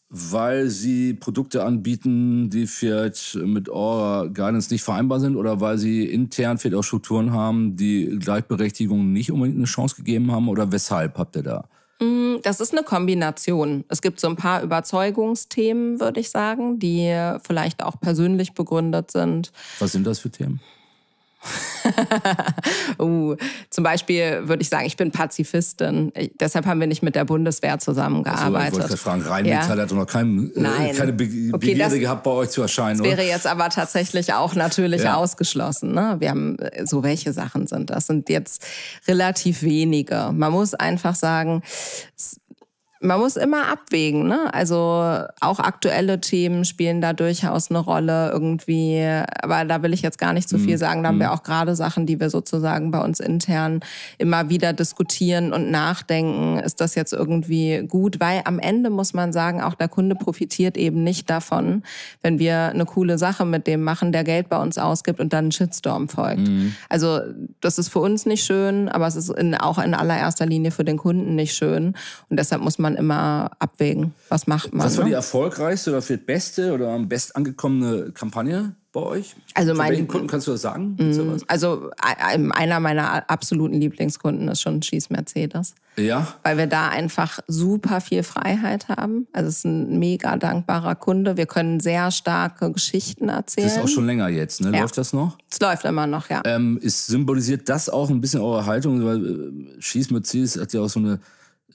Weil sie Produkte anbieten, die vielleicht mit eurer Guidance nicht vereinbar sind oder weil sie intern vielleicht auch Strukturen haben, die Gleichberechtigung nicht unbedingt eine Chance gegeben haben oder weshalb habt ihr da Mm, das ist eine Kombination. Es gibt so ein paar Überzeugungsthemen, würde ich sagen, die vielleicht auch persönlich begründet sind. Was sind das für Themen? uh, zum Beispiel würde ich sagen, ich bin Pazifistin. Ich, deshalb haben wir nicht mit der Bundeswehr zusammengearbeitet. Also, ich wollte fragen, rein ja. hat noch kein, äh, keine Be okay, Begierde das, gehabt, bei euch zu erscheinen. Das wäre jetzt aber tatsächlich auch natürlich ja. ausgeschlossen. Ne? Wir haben äh, so welche Sachen sind das. Sind jetzt relativ wenige. Man muss einfach sagen, es, man muss immer abwägen. Ne? Also auch aktuelle Themen spielen da durchaus eine Rolle irgendwie. Aber da will ich jetzt gar nicht zu viel mhm. sagen. Da haben mhm. wir auch gerade Sachen, die wir sozusagen bei uns intern immer wieder diskutieren und nachdenken. Ist das jetzt irgendwie gut? Weil am Ende muss man sagen, auch der Kunde profitiert eben nicht davon, wenn wir eine coole Sache mit dem machen, der Geld bei uns ausgibt und dann einen Shitstorm folgt. Mhm. Also das ist für uns nicht schön, aber es ist in, auch in allererster Linie für den Kunden nicht schön. Und deshalb muss man dann immer abwägen, was macht man. Was war ne? die erfolgreichste oder vielleicht beste oder am best angekommene Kampagne bei euch? Also Von mein Kunden kannst du das sagen? Mm, also einer meiner absoluten Lieblingskunden ist schon Schieß Mercedes. Ja. Weil wir da einfach super viel Freiheit haben. Also es ist ein mega dankbarer Kunde. Wir können sehr starke Geschichten erzählen. Das ist auch schon länger jetzt, ne? Ja. Läuft das noch? Es läuft immer noch, ja. Ähm, ist, symbolisiert das auch ein bisschen eure Haltung? Weil äh, Schieß Mercedes hat ja auch so eine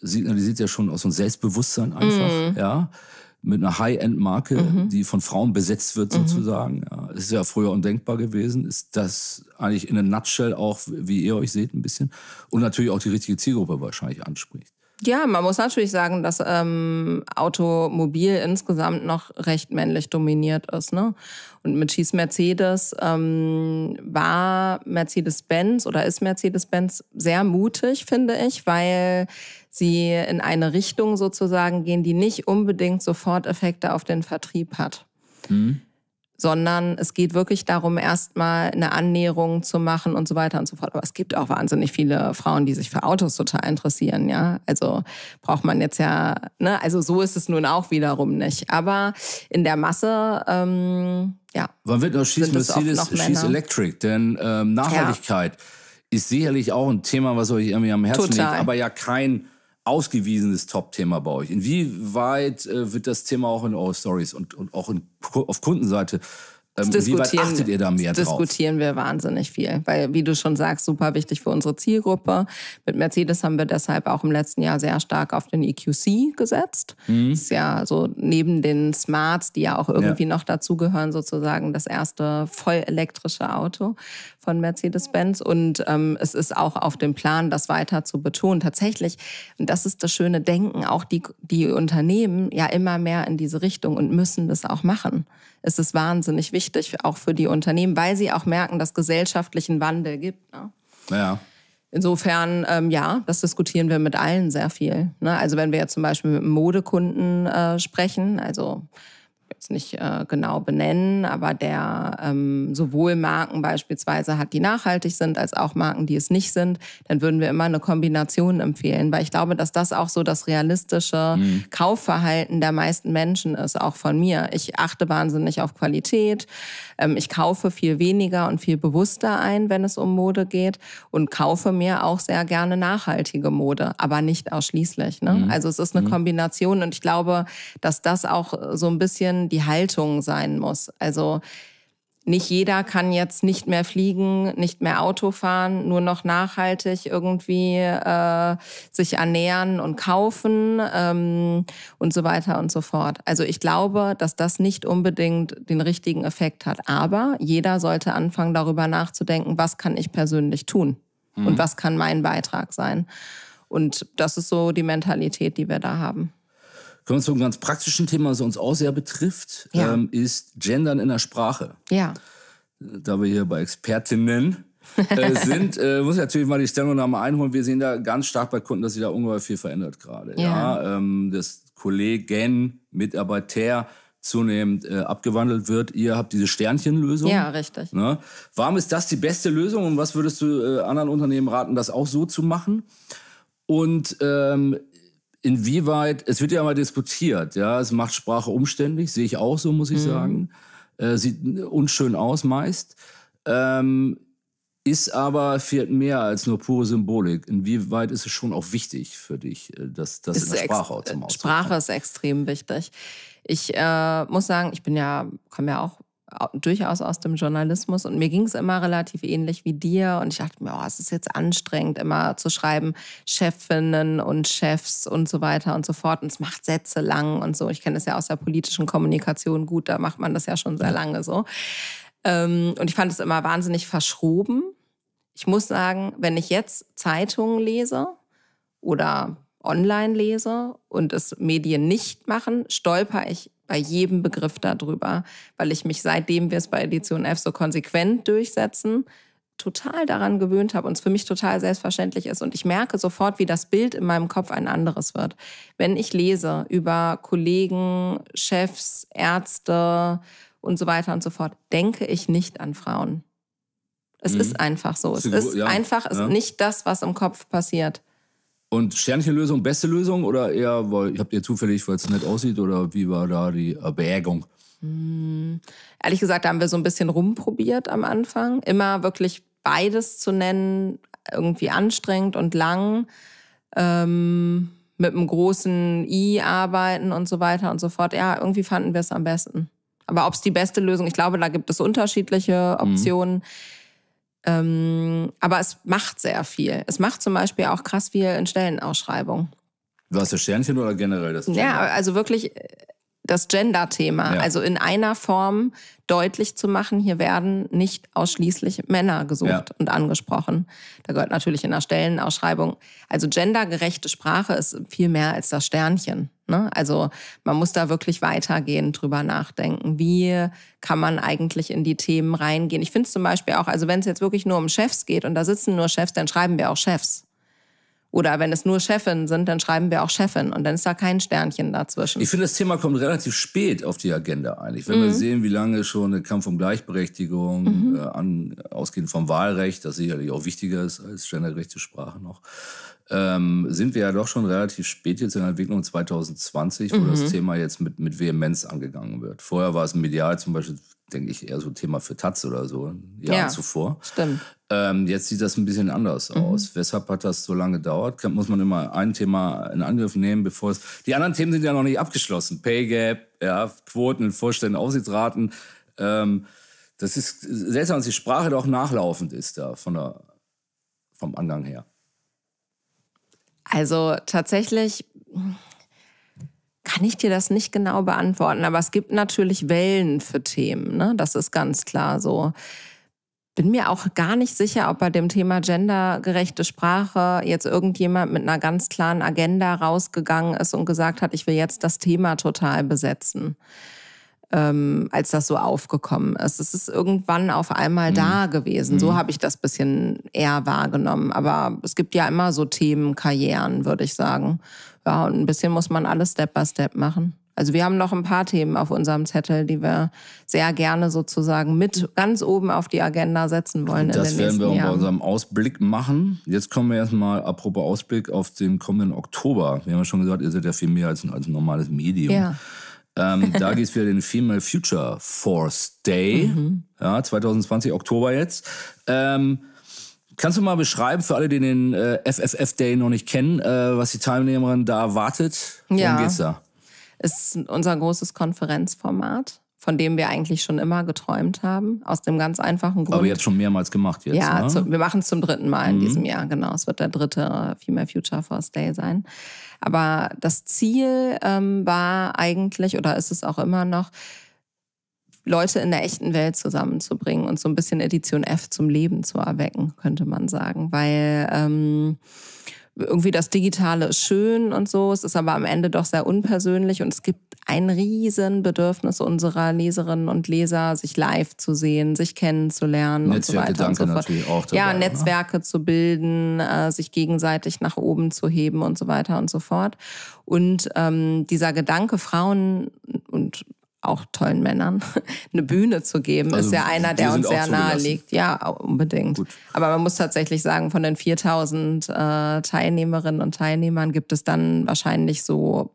signalisiert ja schon aus so einem Selbstbewusstsein einfach, mhm. ja. Mit einer High-End-Marke, mhm. die von Frauen besetzt wird, mhm. sozusagen. Ja, ist ja früher undenkbar gewesen. Ist das eigentlich in einer Nutshell auch, wie ihr euch seht, ein bisschen. Und natürlich auch die richtige Zielgruppe wahrscheinlich anspricht. Ja, man muss natürlich sagen, dass ähm, Automobil insgesamt noch recht männlich dominiert ist. Ne? Und mit Schieß Mercedes ähm, war Mercedes-Benz oder ist Mercedes-Benz sehr mutig, finde ich, weil sie in eine Richtung sozusagen gehen, die nicht unbedingt sofort Effekte auf den Vertrieb hat. Mhm. Sondern es geht wirklich darum, erstmal eine Annäherung zu machen und so weiter und so fort. Aber es gibt auch wahnsinnig viele Frauen, die sich für Autos total interessieren, ja. Also braucht man jetzt ja, ne, also so ist es nun auch wiederum nicht. Aber in der Masse ähm, ja. Wann wird noch Schieß Mercedes, Schieß Electric? Denn ähm, Nachhaltigkeit ja. ist sicherlich auch ein Thema, was euch irgendwie am Herzen Total. liegt, aber ja kein ausgewiesenes Top-Thema bei euch. Inwieweit äh, wird das Thema auch in eure Stories und, und auch in, auf Kundenseite ähm, wie weit achtet ihr da mehr drauf? Diskutieren wir wahnsinnig viel, weil wie du schon sagst, super wichtig für unsere Zielgruppe. Mit Mercedes haben wir deshalb auch im letzten Jahr sehr stark auf den EQC gesetzt. Mhm. Ist ja so neben den Smarts, die ja auch irgendwie ja. noch dazugehören, sozusagen das erste voll elektrische Auto von Mercedes-Benz. Und ähm, es ist auch auf dem Plan, das weiter zu betonen. Tatsächlich, und das ist das schöne Denken, auch die, die Unternehmen ja immer mehr in diese Richtung und müssen das auch machen ist es wahnsinnig wichtig, auch für die Unternehmen, weil sie auch merken, dass gesellschaftlichen Wandel gibt. Ne? Ja. Insofern, ähm, ja, das diskutieren wir mit allen sehr viel. Ne? Also wenn wir jetzt zum Beispiel mit Modekunden äh, sprechen, also jetzt nicht äh, genau benennen, aber der ähm, sowohl Marken beispielsweise hat, die nachhaltig sind, als auch Marken, die es nicht sind, dann würden wir immer eine Kombination empfehlen, weil ich glaube, dass das auch so das realistische mhm. Kaufverhalten der meisten Menschen ist, auch von mir. Ich achte wahnsinnig auf Qualität, ähm, ich kaufe viel weniger und viel bewusster ein, wenn es um Mode geht und kaufe mir auch sehr gerne nachhaltige Mode, aber nicht ausschließlich. Ne? Mhm. Also es ist eine mhm. Kombination und ich glaube, dass das auch so ein bisschen die Haltung sein muss. Also nicht jeder kann jetzt nicht mehr fliegen, nicht mehr Auto fahren, nur noch nachhaltig irgendwie äh, sich ernähren und kaufen ähm, und so weiter und so fort. Also ich glaube, dass das nicht unbedingt den richtigen Effekt hat. Aber jeder sollte anfangen, darüber nachzudenken, was kann ich persönlich tun mhm. und was kann mein Beitrag sein. Und das ist so die Mentalität, die wir da haben. Kommen wir zu einem ganz praktischen Thema, das uns auch sehr betrifft, ja. ähm, ist Gendern in der Sprache. Ja. Da wir hier bei Expertinnen äh, sind, äh, muss ich natürlich mal die Stellungnahme einholen. Wir sehen da ganz stark bei Kunden, dass sich da ungeheuer viel verändert gerade. Ja. ja ähm, das Kollegen, Mitarbeiter, zunehmend äh, abgewandelt wird. Ihr habt diese Sternchenlösung. Ja, richtig. Ne? Warum ist das die beste Lösung und was würdest du äh, anderen Unternehmen raten, das auch so zu machen? Und ähm, inwieweit, es wird ja immer diskutiert, ja, es macht Sprache umständlich, sehe ich auch so, muss ich mhm. sagen. Äh, sieht unschön aus meist. Ähm, ist aber fehlt mehr als nur pure Symbolik. Inwieweit ist es schon auch wichtig für dich, äh, dass das in der Sprache auch zum Ausdruck Sprache ist extrem wichtig. Ich äh, muss sagen, ich bin ja, komme ja auch durchaus aus dem Journalismus und mir ging es immer relativ ähnlich wie dir und ich dachte mir, oh, es ist jetzt anstrengend, immer zu schreiben, Chefinnen und Chefs und so weiter und so fort und es macht Sätze lang und so. Ich kenne es ja aus der politischen Kommunikation gut, da macht man das ja schon sehr lange so. Ähm, und ich fand es immer wahnsinnig verschroben. Ich muss sagen, wenn ich jetzt Zeitungen lese oder online lese und es Medien nicht machen, stolper ich bei jedem Begriff darüber, weil ich mich seitdem wir es bei Edition F so konsequent durchsetzen, total daran gewöhnt habe und es für mich total selbstverständlich ist. Und ich merke sofort, wie das Bild in meinem Kopf ein anderes wird. Wenn ich lese über Kollegen, Chefs, Ärzte und so weiter und so fort, denke ich nicht an Frauen. Es mhm. ist einfach so. Es ist, ist ja, einfach ja. nicht das, was im Kopf passiert. Und Sternchenlösung, beste Lösung oder eher, weil ich habt ihr zufällig, weil es nett aussieht oder wie war da die äh, Erwägung? Hm. Ehrlich gesagt, da haben wir so ein bisschen rumprobiert am Anfang. Immer wirklich beides zu nennen, irgendwie anstrengend und lang, ähm, mit einem großen I arbeiten und so weiter und so fort. Ja, irgendwie fanden wir es am besten. Aber ob es die beste Lösung, ich glaube, da gibt es unterschiedliche mhm. Optionen. Mhm. Ähm, aber es macht sehr viel. Es macht zum Beispiel auch krass viel in Stellenausschreibungen. War es das Sternchen oder generell das? Gender? Ja, also wirklich äh, das Gender-Thema, ja. also in einer Form deutlich zu machen, hier werden nicht ausschließlich Männer gesucht ja. und angesprochen. Da gehört natürlich in der Stellenausschreibung, also gendergerechte Sprache ist viel mehr als das Sternchen. Ne? Also man muss da wirklich weitergehend drüber nachdenken. Wie kann man eigentlich in die Themen reingehen? Ich finde es zum Beispiel auch, also wenn es jetzt wirklich nur um Chefs geht und da sitzen nur Chefs, dann schreiben wir auch Chefs. Oder wenn es nur Chefin sind, dann schreiben wir auch Chefin und dann ist da kein Sternchen dazwischen. Ich finde, das Thema kommt relativ spät auf die Agenda eigentlich. Wenn mhm. wir sehen, wie lange schon der Kampf um Gleichberechtigung, mhm. äh, an, ausgehend vom Wahlrecht, das sicherlich auch wichtiger ist als gendergerechte Sprache noch, ähm, sind wir ja doch schon relativ spät jetzt in der Entwicklung 2020, wo mhm. das Thema jetzt mit, mit Vehemenz angegangen wird. Vorher war es medial zum Beispiel denke ich, eher so Thema für Taz oder so, Jahre ja, zuvor. Stimmt. Ähm, jetzt sieht das ein bisschen anders mhm. aus. Weshalb hat das so lange gedauert? Muss man immer ein Thema in Angriff nehmen, bevor es. Die anderen Themen sind ja noch nicht abgeschlossen. Pay Gap, ja, Quoten in Vorständen, Aufsichtsraten. Ähm, das ist seltsam, dass die Sprache doch nachlaufend ist da von der, vom Angang her. Also tatsächlich kann ich dir das nicht genau beantworten, aber es gibt natürlich Wellen für Themen, ne? das ist ganz klar so. Bin mir auch gar nicht sicher, ob bei dem Thema gendergerechte Sprache jetzt irgendjemand mit einer ganz klaren Agenda rausgegangen ist und gesagt hat, ich will jetzt das Thema total besetzen ähm, als das so aufgekommen ist. Es ist irgendwann auf einmal mhm. da gewesen. So mhm. habe ich das bisschen eher wahrgenommen. Aber es gibt ja immer so Themen, Karrieren, würde ich sagen. Ja, und ein bisschen muss man alles Step by Step machen. Also wir haben noch ein paar Themen auf unserem Zettel, die wir sehr gerne sozusagen mit ganz oben auf die Agenda setzen wollen. Und das werden wir auch bei unserem Ausblick machen. Jetzt kommen wir erstmal, apropos Ausblick, auf den kommenden Oktober. Wir haben ja schon gesagt, ihr seid ja viel mehr als ein, als ein normales Medium. Ja. Ähm, da geht es wieder den Female Future Force Day. Mhm. Ja, 2020, Oktober jetzt. Ähm, kannst du mal beschreiben, für alle, die den äh, FFF Day noch nicht kennen, äh, was die Teilnehmerin da erwartet? Worum ja. geht's da? Ist unser großes Konferenzformat von dem wir eigentlich schon immer geträumt haben, aus dem ganz einfachen Grund. Aber jetzt schon mehrmals gemacht jetzt. Ja, ne? zu, wir machen es zum dritten Mal mhm. in diesem Jahr, genau. Es wird der dritte Female Future Force Day sein. Aber das Ziel ähm, war eigentlich, oder ist es auch immer noch, Leute in der echten Welt zusammenzubringen und so ein bisschen Edition F zum Leben zu erwecken, könnte man sagen. Weil ähm, irgendwie das Digitale ist schön und so, es ist aber am Ende doch sehr unpersönlich und es gibt ein Riesenbedürfnis unserer Leserinnen und Leser, sich live zu sehen, sich kennenzulernen und so weiter und so fort. Natürlich auch dabei, ja, ne? Netzwerke ne? zu bilden, äh, sich gegenseitig nach oben zu heben und so weiter und so fort. Und ähm, dieser Gedanke, Frauen auch tollen Männern eine Bühne zu geben, also ist ja einer, der uns sehr nahe liegt. Ja, unbedingt. Gut. Aber man muss tatsächlich sagen, von den 4000 äh, Teilnehmerinnen und Teilnehmern gibt es dann wahrscheinlich so,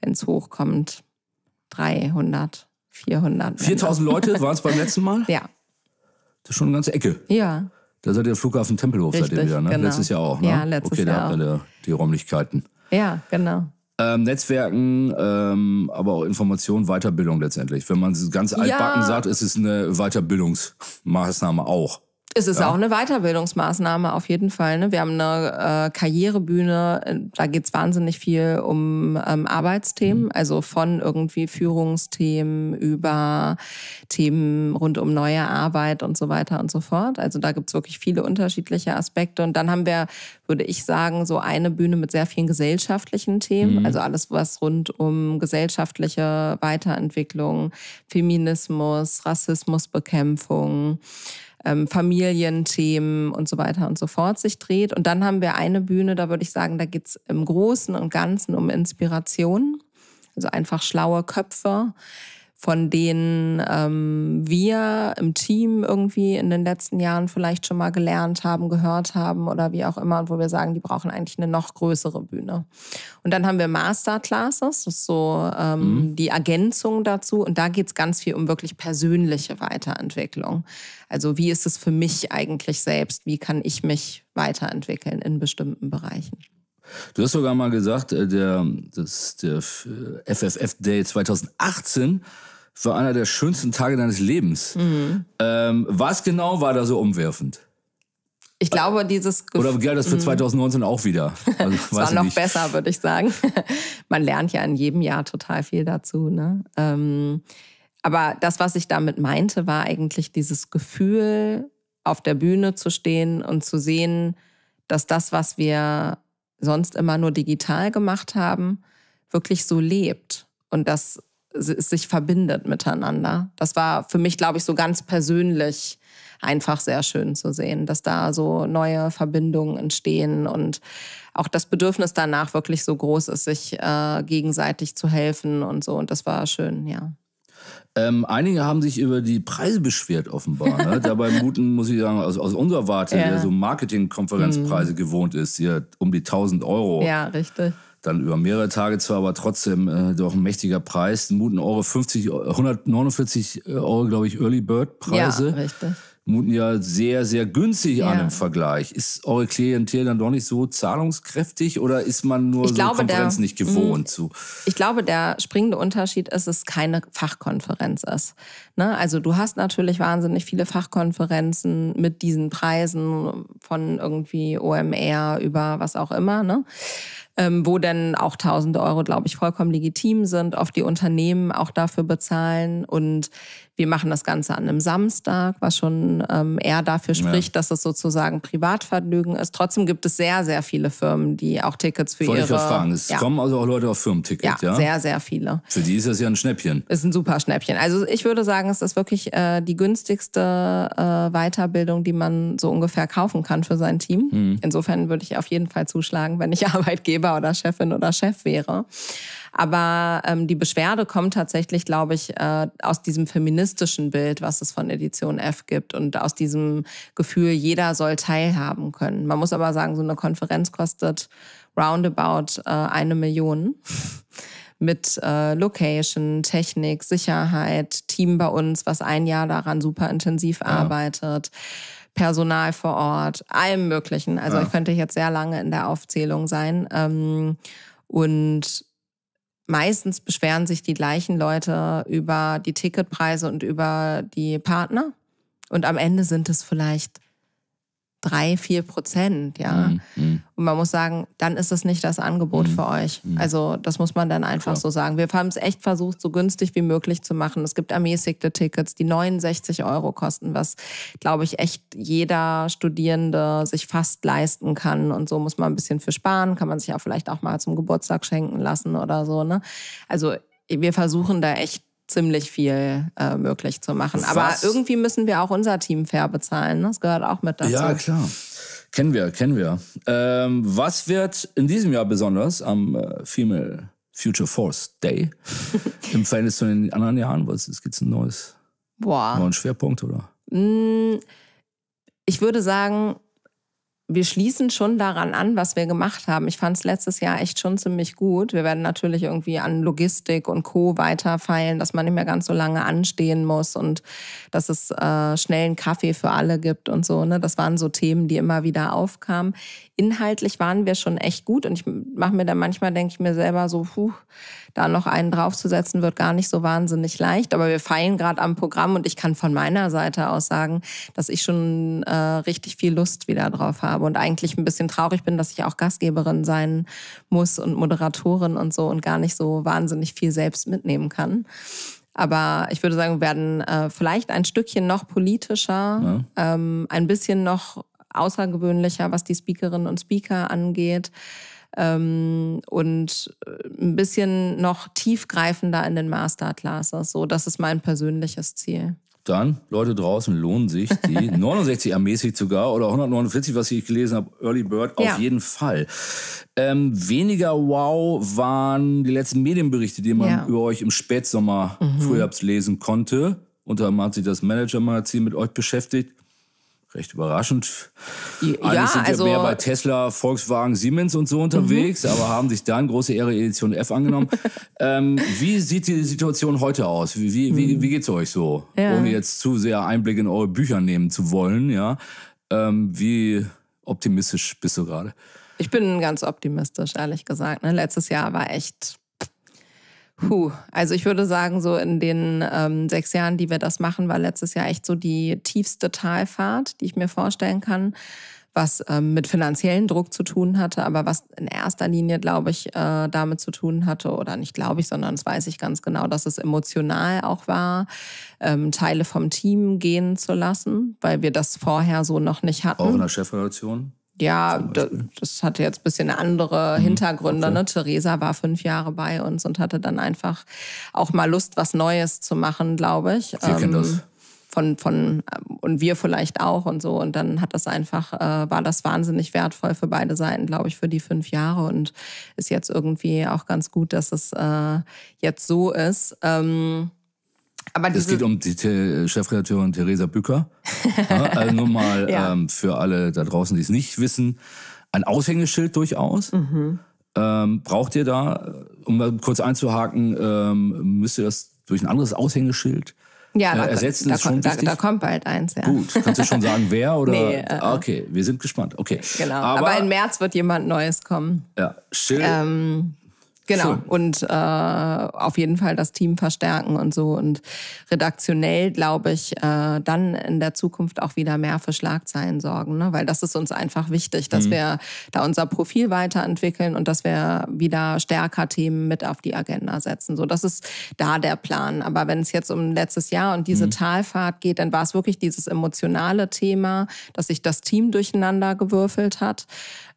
wenn es hochkommt, 300, 400. 4000 Leute waren es beim letzten Mal? ja. Das ist schon eine ganze Ecke. Ja. Da seid ihr am Flughafen Tempelhof Richtig, seitdem wieder, ne? Genau. Letztes Jahr auch, ne? Ja, letztes okay, Jahr. Okay, da habt ihr die Räumlichkeiten. Ja, genau. Ähm, Netzwerken, ähm, aber auch Informationen, Weiterbildung letztendlich. Wenn man ganz altbacken ja. sagt, ist es eine Weiterbildungsmaßnahme auch. Es ist ja. auch eine Weiterbildungsmaßnahme auf jeden Fall. Ne? Wir haben eine äh, Karrierebühne, äh, da geht's wahnsinnig viel um ähm, Arbeitsthemen, mhm. also von irgendwie Führungsthemen über Themen rund um neue Arbeit und so weiter und so fort. Also da gibt's wirklich viele unterschiedliche Aspekte. Und dann haben wir, würde ich sagen, so eine Bühne mit sehr vielen gesellschaftlichen Themen, mhm. also alles, was rund um gesellschaftliche Weiterentwicklung, Feminismus, Rassismusbekämpfung ähm, Familienthemen und so weiter und so fort sich dreht. Und dann haben wir eine Bühne, da würde ich sagen, da geht es im Großen und Ganzen um Inspiration. Also einfach schlaue Köpfe, von denen ähm, wir im Team irgendwie in den letzten Jahren vielleicht schon mal gelernt haben, gehört haben oder wie auch immer, und wo wir sagen, die brauchen eigentlich eine noch größere Bühne. Und dann haben wir Masterclasses, das ist so ähm, mhm. die Ergänzung dazu. Und da geht es ganz viel um wirklich persönliche Weiterentwicklung. Also wie ist es für mich eigentlich selbst? Wie kann ich mich weiterentwickeln in bestimmten Bereichen? Du hast sogar mal gesagt, äh, der, das, der FFF Day 2018 war einer der schönsten Tage deines Lebens. Mhm. Ähm, was genau war da so umwerfend? Ich glaube, dieses Gefühl. Oder gilt das für 2019 mhm. auch wieder? Also, das war noch nicht. besser, würde ich sagen. Man lernt ja in jedem Jahr total viel dazu. Ne? Ähm, aber das, was ich damit meinte, war eigentlich dieses Gefühl, auf der Bühne zu stehen und zu sehen, dass das, was wir sonst immer nur digital gemacht haben, wirklich so lebt. Und dass sich verbindet miteinander. Das war für mich, glaube ich, so ganz persönlich einfach sehr schön zu sehen, dass da so neue Verbindungen entstehen und auch das Bedürfnis danach wirklich so groß ist, sich äh, gegenseitig zu helfen und so. Und das war schön, ja. Ähm, einige haben sich über die Preise beschwert, offenbar. Ne? Dabei muten, muss ich sagen, aus, aus unserer Warte, ja. der so Marketingkonferenzpreise hm. gewohnt ist, hier um die 1000 Euro. Ja, richtig dann über mehrere Tage zwar, aber trotzdem äh, doch ein mächtiger Preis. Einen guten Euro 50, 149 äh, Euro, glaube ich, Early Bird Preise. Ja, richtig muten ja sehr, sehr günstig ja. an im Vergleich. Ist eure Klientel dann doch nicht so zahlungskräftig oder ist man nur ich so glaube, Konferenz der, nicht mhm. gewohnt mh, zu? Ich glaube, der springende Unterschied ist, dass es keine Fachkonferenz ist. Ne? Also du hast natürlich wahnsinnig viele Fachkonferenzen mit diesen Preisen von irgendwie OMR über was auch immer. Ne? Ähm, wo dann auch tausende Euro, glaube ich, vollkommen legitim sind, oft die Unternehmen auch dafür bezahlen und wir machen das Ganze an einem Samstag, was schon ähm, eher dafür spricht, ja. dass es sozusagen Privatvergnügen ist. Trotzdem gibt es sehr, sehr viele Firmen, die auch Tickets für Soll ihre... Soll ich was fragen? Es ja. kommen also auch Leute auf Firmentickets, ja, ja? sehr, sehr viele. Für die ist das ja ein Schnäppchen. Ist ein super Schnäppchen. Also ich würde sagen, es ist wirklich äh, die günstigste äh, Weiterbildung, die man so ungefähr kaufen kann für sein Team. Mhm. Insofern würde ich auf jeden Fall zuschlagen, wenn ich Arbeitgeber oder Chefin oder Chef wäre. Aber ähm, die Beschwerde kommt tatsächlich, glaube ich, äh, aus diesem feministischen Bild, was es von Edition F gibt und aus diesem Gefühl, jeder soll teilhaben können. Man muss aber sagen, so eine Konferenz kostet roundabout äh, eine Million. mit äh, Location, Technik, Sicherheit, Team bei uns, was ein Jahr daran super intensiv ja. arbeitet, Personal vor Ort, allem Möglichen. Also ja. ich könnte jetzt sehr lange in der Aufzählung sein. Ähm, und meistens beschweren sich die gleichen Leute über die Ticketpreise und über die Partner. Und am Ende sind es vielleicht drei, vier Prozent, ja. Mhm, mhm. Und man muss sagen, dann ist es nicht das Angebot mhm. für euch. Mhm. Also das muss man dann einfach Klar. so sagen. Wir haben es echt versucht, so günstig wie möglich zu machen. Es gibt ermäßigte Tickets, die 69 Euro kosten, was, glaube ich, echt jeder Studierende sich fast leisten kann. Und so muss man ein bisschen für sparen, kann man sich auch vielleicht auch mal zum Geburtstag schenken lassen oder so. Ne? Also wir versuchen da echt ziemlich viel äh, möglich zu machen. Was? Aber irgendwie müssen wir auch unser Team fair bezahlen. Ne? Das gehört auch mit dazu. Ja, klar. Kennen wir, kennen wir. Ähm, was wird in diesem Jahr besonders am äh, Female Future Force Day im Verhältnis zu den anderen Jahren? Was ist, gibt's ein neues? Boah. Neuen Schwerpunkt, oder? Mm, ich würde sagen, wir schließen schon daran an, was wir gemacht haben. Ich fand es letztes Jahr echt schon ziemlich gut. Wir werden natürlich irgendwie an Logistik und Co. weiterfeilen, dass man nicht mehr ganz so lange anstehen muss und dass es äh, schnell Kaffee für alle gibt und so. Ne? Das waren so Themen, die immer wieder aufkamen. Inhaltlich waren wir schon echt gut und ich mache mir da manchmal, denke ich mir selber so, puh, da noch einen draufzusetzen, wird gar nicht so wahnsinnig leicht. Aber wir feilen gerade am Programm und ich kann von meiner Seite aus sagen, dass ich schon äh, richtig viel Lust wieder drauf habe habe und eigentlich ein bisschen traurig bin, dass ich auch Gastgeberin sein muss und Moderatorin und so und gar nicht so wahnsinnig viel selbst mitnehmen kann. Aber ich würde sagen, wir werden äh, vielleicht ein Stückchen noch politischer, ja. ähm, ein bisschen noch außergewöhnlicher, was die Speakerinnen und Speaker angeht ähm, und äh, ein bisschen noch tiefgreifender in den Masterclasses. So, das ist mein persönliches Ziel dann, Leute draußen, lohnen sich die 69 ermäßigt sogar oder 149, was ich gelesen habe, Early Bird, ja. auf jeden Fall. Ähm, weniger wow waren die letzten Medienberichte, die man ja. über euch im Spätsommer, mhm. Frühjahrs lesen konnte. Unter anderem hat sich das Manager-Magazin mit euch beschäftigt recht überraschend. Ja, Eigentlich sind also, ja mehr bei Tesla, Volkswagen, Siemens und so unterwegs, mhm. aber haben sich dann große Ehre Edition F angenommen. ähm, wie sieht die Situation heute aus? Wie, wie, mhm. wie, wie geht's euch so? Ja. Ohne jetzt zu sehr Einblick in eure Bücher nehmen zu wollen, ja. Ähm, wie optimistisch bist du gerade? Ich bin ganz optimistisch, ehrlich gesagt. Ne? Letztes Jahr war echt Puh, also ich würde sagen, so in den ähm, sechs Jahren, die wir das machen, war letztes Jahr echt so die tiefste Talfahrt, die ich mir vorstellen kann, was ähm, mit finanziellen Druck zu tun hatte, aber was in erster Linie, glaube ich, äh, damit zu tun hatte, oder nicht glaube ich, sondern das weiß ich ganz genau, dass es emotional auch war, ähm, Teile vom Team gehen zu lassen, weil wir das vorher so noch nicht hatten. Auch in der Chefrelation? Ja, das, hatte jetzt ein bisschen andere mhm. Hintergründe. Okay. Ne? Theresa war fünf Jahre bei uns und hatte dann einfach auch mal Lust, was Neues zu machen, glaube ich. Sie ähm, das. Von, von, äh, und wir vielleicht auch und so. Und dann hat das einfach, äh, war das wahnsinnig wertvoll für beide Seiten, glaube ich, für die fünf Jahre. Und ist jetzt irgendwie auch ganz gut, dass es äh, jetzt so ist. Ähm, aber es geht um die The Chefredakteurin Theresa Bücker. ja, also nur mal ja. ähm, für alle da draußen, die es nicht wissen, ein Aushängeschild durchaus. Mhm. Ähm, braucht ihr da, um mal kurz einzuhaken, ähm, müsst ihr das durch ein anderes Aushängeschild ja, äh, da, ersetzen? Da, da, da, kommt bald eins, ja. Gut, kannst du schon sagen, wer oder? Nee, ah, äh, äh, okay, wir sind gespannt. Okay. Genau. Aber, aber, im März wird jemand Neues kommen. Ja, Schild. Ähm, Genau. Schön. Und äh, auf jeden Fall das Team verstärken und so. Und redaktionell, glaube ich, äh, dann in der Zukunft auch wieder mehr für Schlagzeilen sorgen, ne? weil das ist uns einfach wichtig, dass mhm. wir da unser Profil weiterentwickeln und dass wir wieder stärker Themen mit auf die Agenda setzen. So, das ist da der Plan. Aber wenn es jetzt um letztes Jahr und diese mhm. Talfahrt geht, dann war es wirklich dieses emotionale Thema, dass sich das Team durcheinander gewürfelt hat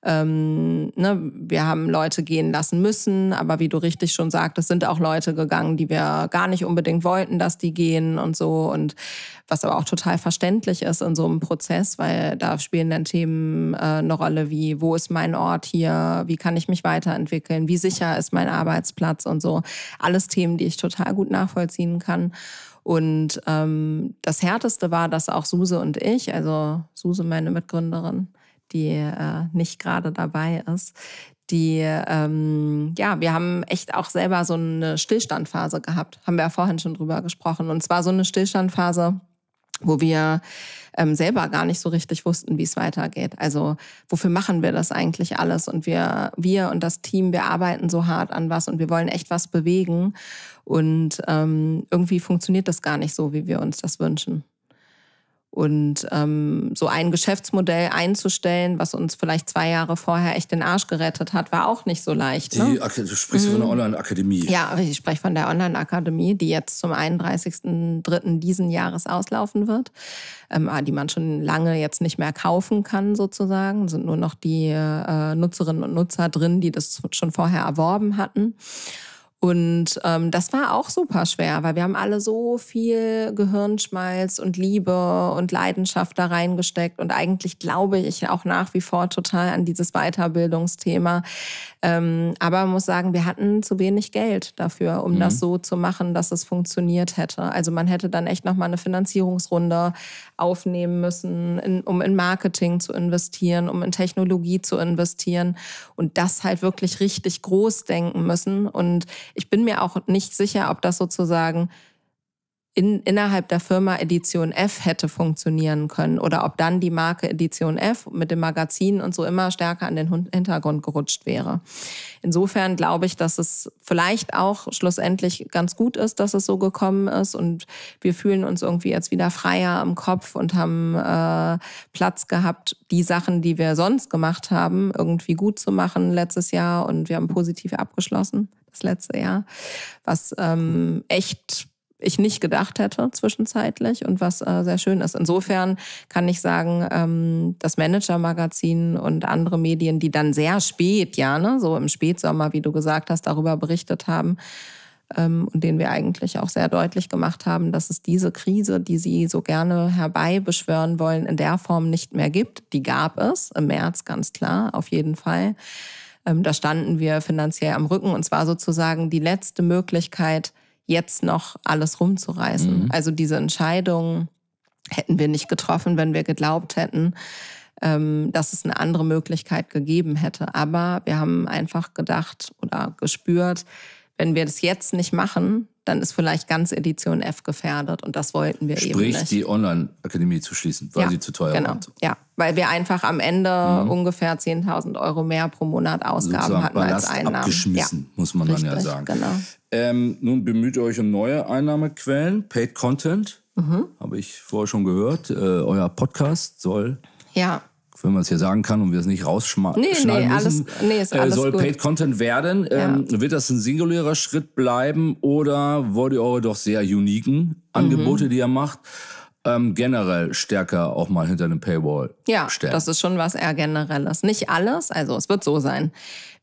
ähm, ne, wir haben Leute gehen lassen müssen, aber wie du richtig schon sagtest, sind auch Leute gegangen, die wir gar nicht unbedingt wollten, dass die gehen und so. Und was aber auch total verständlich ist in so einem Prozess, weil da spielen dann Themen äh, eine Rolle wie, wo ist mein Ort hier, wie kann ich mich weiterentwickeln, wie sicher ist mein Arbeitsplatz und so. Alles Themen, die ich total gut nachvollziehen kann. Und ähm, das Härteste war, dass auch Suse und ich, also Suse, meine Mitgründerin, die äh, nicht gerade dabei ist, die, ähm, ja, wir haben echt auch selber so eine Stillstandphase gehabt. Haben wir ja vorhin schon drüber gesprochen. Und zwar so eine Stillstandphase, wo wir ähm, selber gar nicht so richtig wussten, wie es weitergeht. Also wofür machen wir das eigentlich alles? Und wir, wir und das Team, wir arbeiten so hart an was und wir wollen echt was bewegen. Und ähm, irgendwie funktioniert das gar nicht so, wie wir uns das wünschen. Und ähm, so ein Geschäftsmodell einzustellen, was uns vielleicht zwei Jahre vorher echt den Arsch gerettet hat, war auch nicht so leicht. Die, ne? Du sprichst mhm. von der mhm. Online-Akademie. Ja, ich spreche von der Online-Akademie, die jetzt zum 31.03. diesen Jahres auslaufen wird, ähm, ah, die man schon lange jetzt nicht mehr kaufen kann sozusagen. sind nur noch die äh, Nutzerinnen und Nutzer drin, die das schon vorher erworben hatten. Und ähm, das war auch super schwer, weil wir haben alle so viel Gehirnschmalz und Liebe und Leidenschaft da reingesteckt. Und eigentlich glaube ich auch nach wie vor total an dieses Weiterbildungsthema. Ähm, aber man muss sagen, wir hatten zu wenig Geld dafür, um mhm. das so zu machen, dass es funktioniert hätte. Also man hätte dann echt nochmal eine Finanzierungsrunde aufnehmen müssen, in, um in Marketing zu investieren, um in Technologie zu investieren und das halt wirklich richtig groß denken müssen. Und ich bin mir auch nicht sicher, ob das sozusagen in, innerhalb der Firma Edition F hätte funktionieren können oder ob dann die Marke Edition F mit dem Magazin und so immer stärker an den Hintergrund gerutscht wäre. Insofern glaube ich, dass es vielleicht auch schlussendlich ganz gut ist, dass es so gekommen ist und wir fühlen uns irgendwie jetzt wieder freier im Kopf und haben äh, Platz gehabt, die Sachen, die wir sonst gemacht haben, irgendwie gut zu machen letztes Jahr und wir haben positiv abgeschlossen das letzte Jahr, was ähm, echt ich nicht gedacht hätte zwischenzeitlich und was äh, sehr schön ist. Insofern kann ich sagen, ähm, das Manager-Magazin und andere Medien, die dann sehr spät, ja, ne, so im Spätsommer, wie du gesagt hast, darüber berichtet haben ähm, und denen wir eigentlich auch sehr deutlich gemacht haben, dass es diese Krise, die sie so gerne herbeibeschwören wollen, in der Form nicht mehr gibt. Die gab es im März ganz klar, auf jeden Fall. Ähm, da standen wir finanziell am Rücken und zwar sozusagen die letzte Möglichkeit, jetzt noch alles rumzureißen. Mhm. Also diese Entscheidung hätten wir nicht getroffen, wenn wir geglaubt hätten, ähm, dass es eine andere Möglichkeit gegeben hätte. Aber wir haben einfach gedacht oder gespürt, wenn wir das jetzt nicht machen, dann ist vielleicht ganz Edition F gefährdet und das wollten wir Sprich, eben nicht. Sprich, die Online-Akademie zu schließen, weil ja, sie zu teuer genau. War. Ja, weil wir einfach am Ende mhm. ungefähr 10.000 Euro mehr pro Monat Ausgaben Sozusagen hatten Ballast als Einnahmen. abgeschmissen, ja. muss man Richtig, dann ja sagen. Genau. Ähm, nun bemüht ihr euch um neue Einnahmequellen, Paid Content, mhm. habe ich vorher schon gehört. Äh, euer Podcast soll, ja. wenn man es hier sagen kann und wir es nicht rausschneiden nee, nee, müssen, alles, nee, ist äh, alles soll gut. Paid Content werden. Ähm, Wird das ein singulärer Schritt bleiben oder wollt ihr eure doch sehr uniken mhm. Angebote, mhm. die ihr macht, ähm, generell stärker auch mal hinter einem Paywall ja, stellen. Ja, das ist schon was eher generelles. Nicht alles, also es wird so sein.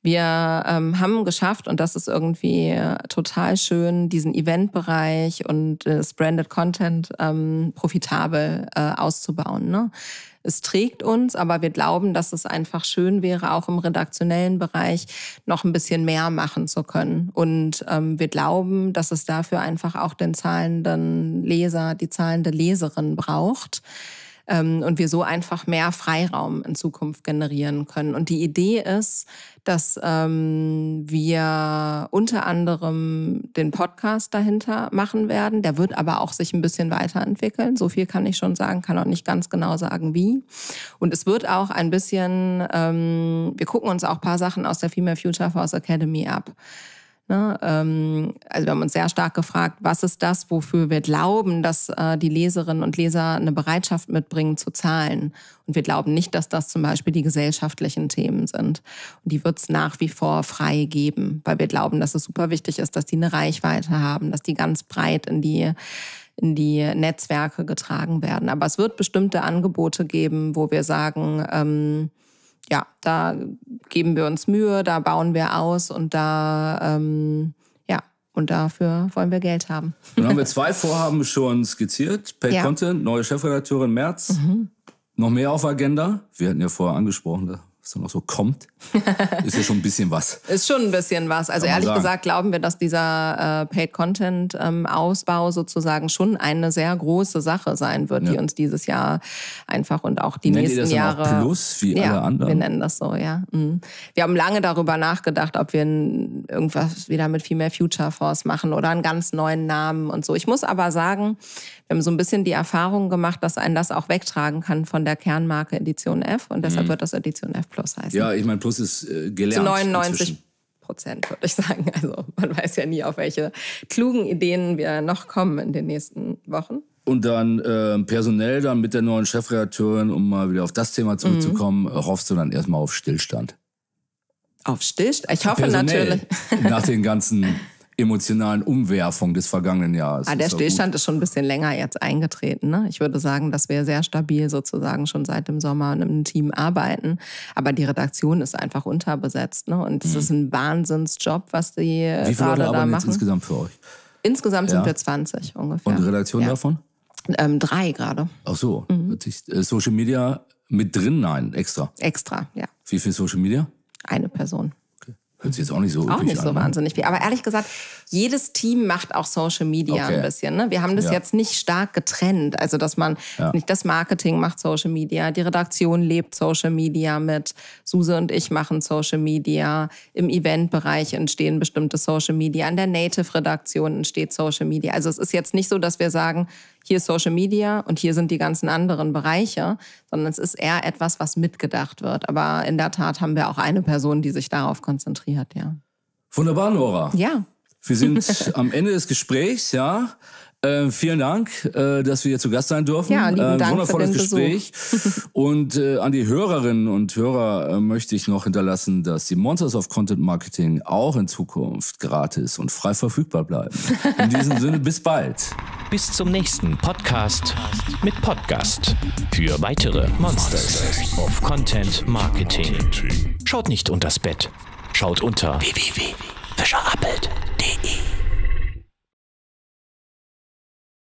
Wir ähm, haben geschafft, und das ist irgendwie äh, total schön, diesen Eventbereich und äh, das Branded Content ähm, profitabel äh, auszubauen. Ne? es trägt uns, aber wir glauben, dass es einfach schön wäre, auch im redaktionellen Bereich noch ein bisschen mehr machen zu können. Und ähm, wir glauben, dass es dafür einfach auch den zahlenden Leser, die zahlende Leserin braucht. Ähm, und wir so einfach mehr Freiraum in Zukunft generieren können. Und die Idee ist, dass ähm, wir unter anderem den Podcast dahinter machen werden. Der wird aber auch sich ein bisschen weiterentwickeln. So viel kann ich schon sagen, kann auch nicht ganz genau sagen, wie. Und es wird auch ein bisschen, ähm, wir gucken uns auch ein paar Sachen aus der Female Future Force Academy ab. Ne? Ähm, also wir haben uns sehr stark gefragt, was ist das, wofür wir glauben, dass äh, die Leserinnen und Leser eine Bereitschaft mitbringen zu zahlen. Und wir glauben nicht, dass das zum Beispiel die gesellschaftlichen Themen sind. Und die wird es nach wie vor frei geben, weil wir glauben, dass es super wichtig ist, dass die eine Reichweite haben, dass die ganz breit in die in die Netzwerke getragen werden. Aber es wird bestimmte Angebote geben, wo wir sagen, ähm, ja, da geben wir uns Mühe, da bauen wir aus und da ähm, ja, und dafür wollen wir Geld haben. Dann haben wir zwei Vorhaben schon skizziert. Pay ja. Content, neue Chefredakteurin März. Mhm. Noch mehr auf Agenda. Wir hatten ja vorher angesprochen, sondern so kommt, ist ja schon ein bisschen was. ist schon ein bisschen was. Also ehrlich sagen. gesagt glauben wir, dass dieser äh, Paid-Content-Ausbau ähm, sozusagen schon eine sehr große Sache sein wird, ja. die uns dieses Jahr einfach und auch die Nennt nächsten ihr das Jahre. Dann auch Plus wie ja, alle anderen. Wir nennen das so, ja. Mhm. Wir haben lange darüber nachgedacht, ob wir irgendwas wieder mit viel mehr Future Force machen oder einen ganz neuen Namen und so. Ich muss aber sagen, wir haben so ein bisschen die Erfahrung gemacht, dass einen das auch wegtragen kann von der Kernmarke Edition F und deshalb mhm. wird das Edition F Plus heißen. Ja, ich meine, Plus ist äh, gelernt. Zu 99 Prozent, würde ich sagen. Also man weiß ja nie, auf welche klugen Ideen wir noch kommen in den nächsten Wochen. Und dann äh, personell dann mit der neuen Chefredakteurin, um mal wieder auf das Thema zurückzukommen, mhm. hoffst du dann erstmal auf Stillstand? Auf Stillstand? Ich hoffe personell, natürlich. Nach den ganzen emotionalen Umwerfung des vergangenen Jahres. Ah, der ist Stillstand gut. ist schon ein bisschen länger jetzt eingetreten. Ne? Ich würde sagen, dass wir sehr stabil sozusagen schon seit dem Sommer in einem Team arbeiten. Aber die Redaktion ist einfach unterbesetzt. Ne? Und es mhm. ist ein Wahnsinnsjob, was die Wie viele äh, Leute da machen. insgesamt für euch? Insgesamt ja. sind wir 20 ungefähr. Und die Redaktion ja. davon? Ähm, drei gerade. Ach so. Mhm. Äh, Social Media mit drin? Nein, extra. Extra, ja. Wie viel Social Media? Eine Person. Hört sich jetzt auch nicht so Auch nicht so an, ne? wahnsinnig viel. Aber ehrlich gesagt, jedes Team macht auch Social Media okay. ein bisschen. Ne? Wir haben das ja. jetzt nicht stark getrennt. Also, dass man ja. nicht das Marketing macht Social Media, die Redaktion lebt Social Media mit, Suse und ich machen Social Media, im Eventbereich entstehen bestimmte Social Media, an der Native-Redaktion entsteht Social Media. Also es ist jetzt nicht so, dass wir sagen, hier ist Social Media und hier sind die ganzen anderen Bereiche, sondern es ist eher etwas, was mitgedacht wird. Aber in der Tat haben wir auch eine Person, die sich darauf konzentriert, ja. Wunderbar, Nora. Ja. Wir sind am Ende des Gesprächs, ja. Äh, vielen Dank, äh, dass wir hier zu Gast sein dürfen. Ja, lieben äh, Dank wundervolles für den Gespräch. und äh, an die Hörerinnen und Hörer äh, möchte ich noch hinterlassen, dass die Monsters of Content Marketing auch in Zukunft gratis und frei verfügbar bleiben. In diesem Sinne, bis bald. Bis zum nächsten Podcast mit Podcast für weitere Monsters of Content Marketing. Schaut nicht unters Bett, schaut unter www.fischerappelt.de.